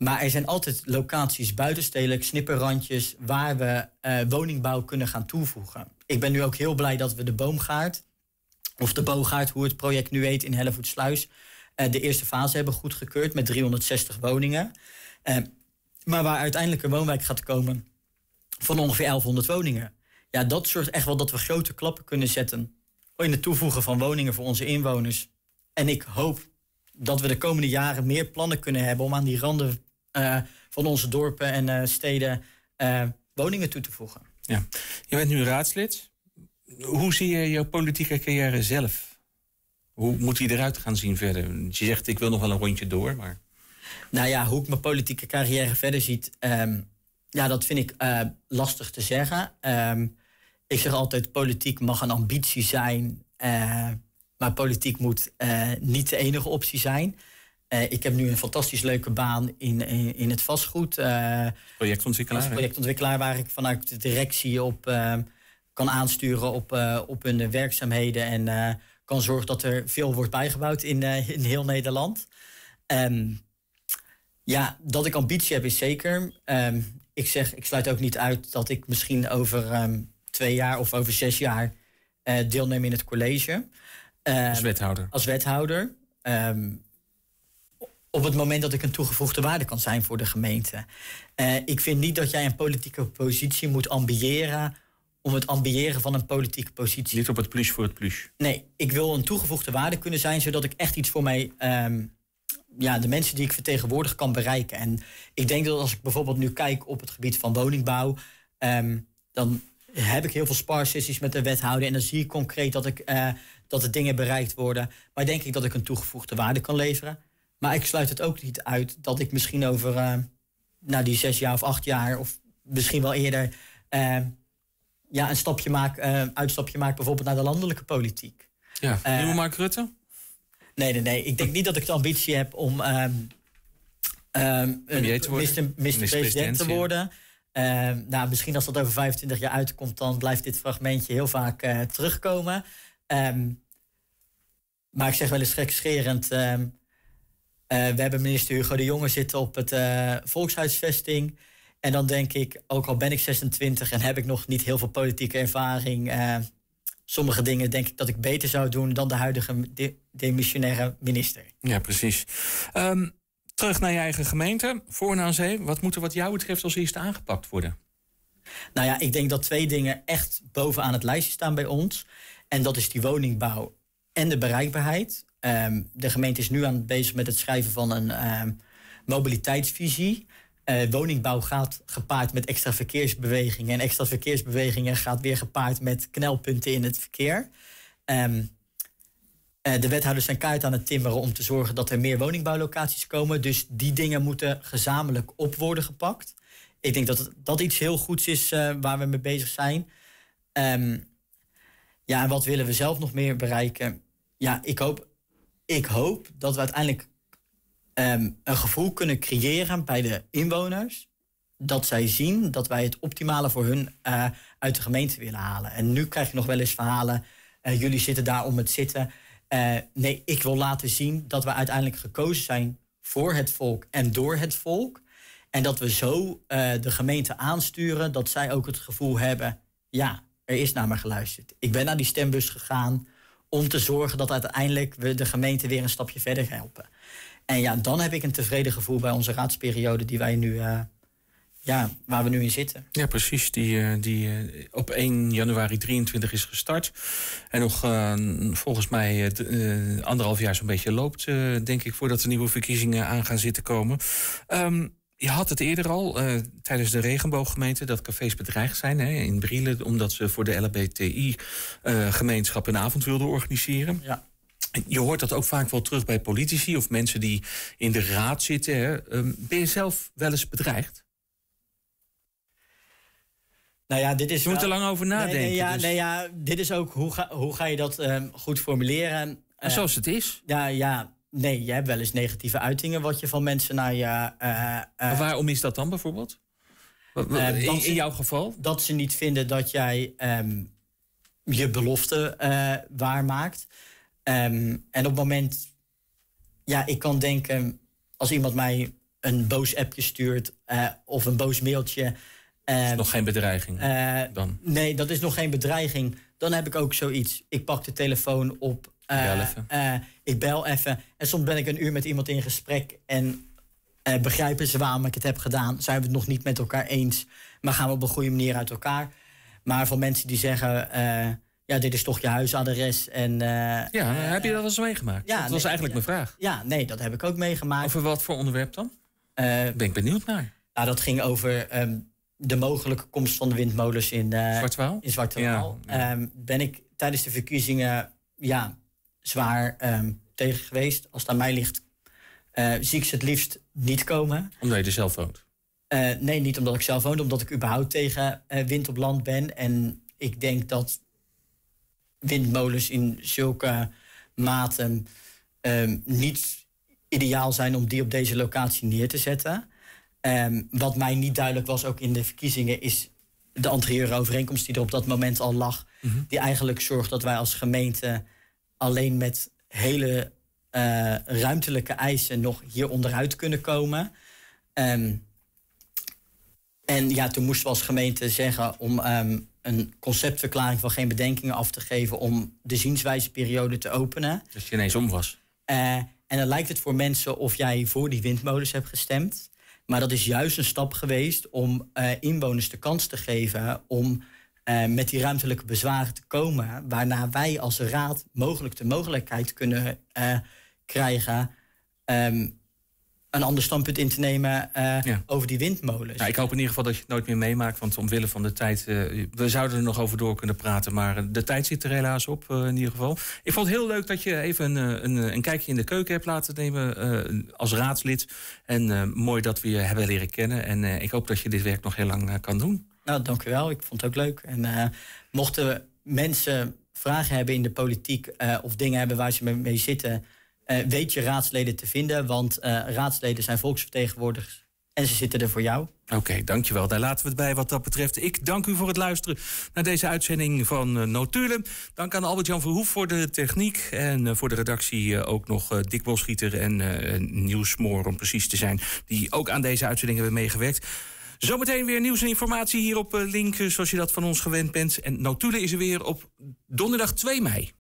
maar er zijn altijd locaties buitenstedelijk, snipperrandjes, waar we eh, woningbouw kunnen gaan toevoegen. Ik ben nu ook heel blij dat we de boomgaard, of de boogaard, hoe het project nu heet in Hellevoetsluis, eh, de eerste fase hebben goedgekeurd met 360 woningen. Eh, maar waar uiteindelijk een woonwijk gaat komen van ongeveer 1100 woningen. Ja, dat zorgt echt wel dat we grote klappen kunnen zetten in het toevoegen van woningen voor onze inwoners. En ik hoop dat we de komende jaren meer plannen kunnen hebben om aan die randen eh, van onze dorpen en eh, steden eh, woningen toe te voegen. Ja. Je bent nu raadslid. Hoe zie je jouw politieke carrière zelf? Hoe moet die eruit gaan zien verder? Je zegt, ik wil nog wel een rondje door, maar... Nou ja, hoe ik mijn politieke carrière verder ziet... Ehm, ja, dat vind ik lastig te zeggen. Ehm, ik zeg altijd, politiek mag een ambitie zijn... maar politiek moet niet de enige optie zijn. Eh, ik heb nu een fantastisch leuke baan in, in, het vastgoed. Uh, projectontwikkelaar. projectontwikkelaar waar ik vanuit de directie op eh, kan aansturen op, op hun werkzaamheden. En kan zorgen dat er veel wordt bijgebouwd in, in heel Nederland. Ehm, ja, dat ik ambitie heb is zeker. Ehm, ik, zeg, ik sluit ook niet uit dat ik misschien over ehm, twee jaar of over zes jaar deelneem in het college. als wethouder. Als wethouder. Um, op het moment dat ik een toegevoegde waarde kan zijn voor de gemeente. Uh, ik vind niet dat jij een politieke positie moet ambiëren om het ambiëren van een politieke positie. Niet op het plus voor het plus. Nee, ik wil een toegevoegde waarde kunnen zijn, zodat ik echt iets voor mij, ehm, ja, de mensen die ik vertegenwoordig kan bereiken. En ik denk dat als ik bijvoorbeeld nu kijk op het gebied van woningbouw, ehm, dan heb ik heel veel sparsessies met de wethouder en dan zie ik concreet dat, ik, eh, dat er dingen bereikt worden. Maar denk ik dat ik een toegevoegde waarde kan leveren. Maar ik sluit het ook niet uit dat ik misschien over uh, die zes jaar of acht jaar, of misschien wel eerder, eh, ja, een stapje maak, eh, uitstapje maak bijvoorbeeld naar de landelijke politiek. Ja, nieuwe Mark Rutte? Nee, nee, nee. Ik denk niet dat ik de ambitie heb om ehm, ehm, een te President te worden. Ehm, nou, misschien als dat over 25 jaar uitkomt, dan blijft dit fragmentje heel vaak terugkomen. maar ik zeg wel eens gekscherend, eh, we hebben minister Hugo de Jonge zitten op het eh, volkshuisvesting. En dan denk ik, ook al ben ik 26 en heb ik nog niet heel veel politieke ervaring, eh, sommige dingen denk ik dat ik beter zou doen dan de huidige de demissionaire minister. Ja, precies. Ehm, terug naar je eigen gemeente, Voorn Wat moet wat jou betreft als eerste aangepakt worden? Nou ja, ik denk dat twee dingen echt bovenaan het lijstje staan bij ons. En dat is die woningbouw en de bereikbaarheid. Ehm, de gemeente is nu aan het bezig met het schrijven van een ehm, mobiliteitsvisie. Eh, woningbouw gaat gepaard met extra verkeersbewegingen. En extra verkeersbewegingen gaat weer gepaard met knelpunten in het verkeer. Ehm, eh, de wethouders zijn kaart aan het timmeren om te zorgen dat er meer woningbouwlocaties komen. Dus die dingen moeten gezamenlijk op worden gepakt. Ik denk dat dat iets heel goeds is eh, waar we mee bezig zijn. ja, en wat willen we zelf nog meer bereiken? Ja, ik hoop ik hoop dat we uiteindelijk ehm, een gevoel kunnen creëren bij de inwoners. Dat zij zien dat wij het optimale voor hun eh, uit de gemeente willen halen. En nu krijg je nog wel eens verhalen. Eh, jullie zitten daar om het zitten. Eh, nee, ik wil laten zien dat we uiteindelijk gekozen zijn voor het volk en door het volk. En dat we zo de gemeente aansturen dat zij ook het gevoel hebben: ja, er is naar me geluisterd. Ik ben naar die stembus gegaan om te zorgen dat uiteindelijk we de gemeente weer een stapje verder helpen. En ja, dan heb ik een tevreden gevoel bij onze raadsperiode die wij nu, eh, ja, waar we nu in zitten. Ja, precies. Die, eh, die eh, op 1 januari 23 is gestart. En nog volgens mij anderhalf jaar zo'n beetje loopt, denk ik, voordat de nieuwe verkiezingen aan gaan zitten komen. Ehm, je had het eerder al eh, tijdens de regenbooggemeente dat cafés bedreigd zijn hè, in Brielen, omdat ze voor de lbti eh, gemeenschap een avond wilden organiseren. Ja. Je hoort dat ook vaak wel terug bij politici of mensen die in de raad zitten. Hè. Ehm, ben je zelf wel eens bedreigd? Nou ja, dit is. Je moet er lang over nadenken. ja, dus. nee, ja, dit is ook hoe ga, hoe ga je dat um, goed formuleren? zoals eh, het is. Ja, ja Nee, je hebt wel eens negatieve uitingen wat je van mensen naar je. Eh, eh, waarom is dat dan bijvoorbeeld? Eh, in, in, jouw geval? Dat ze niet vinden dat jij ehm, je belofte waarmaakt. Um, en op het moment, ja, ik kan denken, als iemand mij een boos appje stuurt of een boos mailtje. dat is nog geen bedreiging. dan. Nee, dat is nog geen bedreiging. Dan heb ik ook zoiets. Ik pak de telefoon op. Ja, ik bel even. En soms ben ik een uur met iemand in gesprek en eh, begrijpen ze waarom ik het heb gedaan. Zijn we het nog niet met elkaar eens, maar gaan we op een goede manier uit elkaar. Maar voor mensen die zeggen, eh, ja, dit is toch je huisadres. En, eh, ja, eh, heb je dat wel meegemaakt? Ja, dat was eigenlijk mijn vraag. Ja, nee, dat heb ik ook meegemaakt. Over wat voor onderwerp dan? ben ik benieuwd naar. Nou, dat ging over ehm, de mogelijke komst van de windmolens in uh, Zwartwaal. In Zwartwaal. Ehm, ben ik tijdens de verkiezingen ja, zwaar ehm, tegen geweest. Als het aan mij ligt, eh, zie ik ze het liefst niet komen. Omdat je er zelf woont? Eh, nee, niet omdat ik zelf woon, omdat ik überhaupt tegen eh, wind op land ben. En ik denk dat windmolens in zulke maten ehm, niet ideaal zijn om die op deze locatie neer te zetten. Ehm, wat mij niet duidelijk was, ook in de verkiezingen, is de anterieure overeenkomst die er op dat moment al lag. Mhm. Die eigenlijk zorgt dat wij als gemeente alleen met hele eh, ruimtelijke eisen nog hier onderuit kunnen komen. Ehm, en ja, toen moesten we als gemeente zeggen om ehm, een conceptverklaring van geen bedenkingen af te geven om de zienswijzeperiode te openen. Dus je ineens om was. Eh, en dan lijkt het voor mensen of jij voor die windmolens hebt gestemd. Maar dat is juist een stap geweest om eh, inwoners de kans te geven om eh, met die ruimtelijke bezwaren te komen, waarna wij als raad mogelijk de mogelijkheid kunnen eh, krijgen ehm, een ander standpunt in te nemen eh, over die windmolens. Nou, ik hoop in ieder geval dat je het nooit meer meemaakt, want omwille van de tijd, we zouden er nog over door kunnen praten, maar de tijd zit er helaas op in ieder geval. Ik vond het heel leuk dat je even een, een, een kijkje in de keuken hebt laten nemen als raadslid. En mooi dat we je hebben leren kennen en ik hoop dat je dit werk nog heel lang kan doen. Nou, dank u wel. Ik vond het ook leuk. En eh, mochten mensen vragen hebben in de politiek eh, of dingen hebben waar ze mee zitten, eh, weet je raadsleden te vinden. Want raadsleden zijn volksvertegenwoordigers en ze zitten er voor jou. Oké, okay, dankjewel. Daar laten we het bij wat dat betreft. Ik dank u voor het luisteren naar deze uitzending van Notulen. Dank aan Albert-Jan Verhoef voor de techniek. En voor de redactie ook nog Dick Boschieter en Nieuwsmoor, om precies te zijn. Die ook aan deze uitzending hebben meegewerkt. Zometeen weer nieuws en informatie hier op eh, Link, eh, zoals je dat van ons gewend bent. En Notule is er weer op donderdag 2 mei.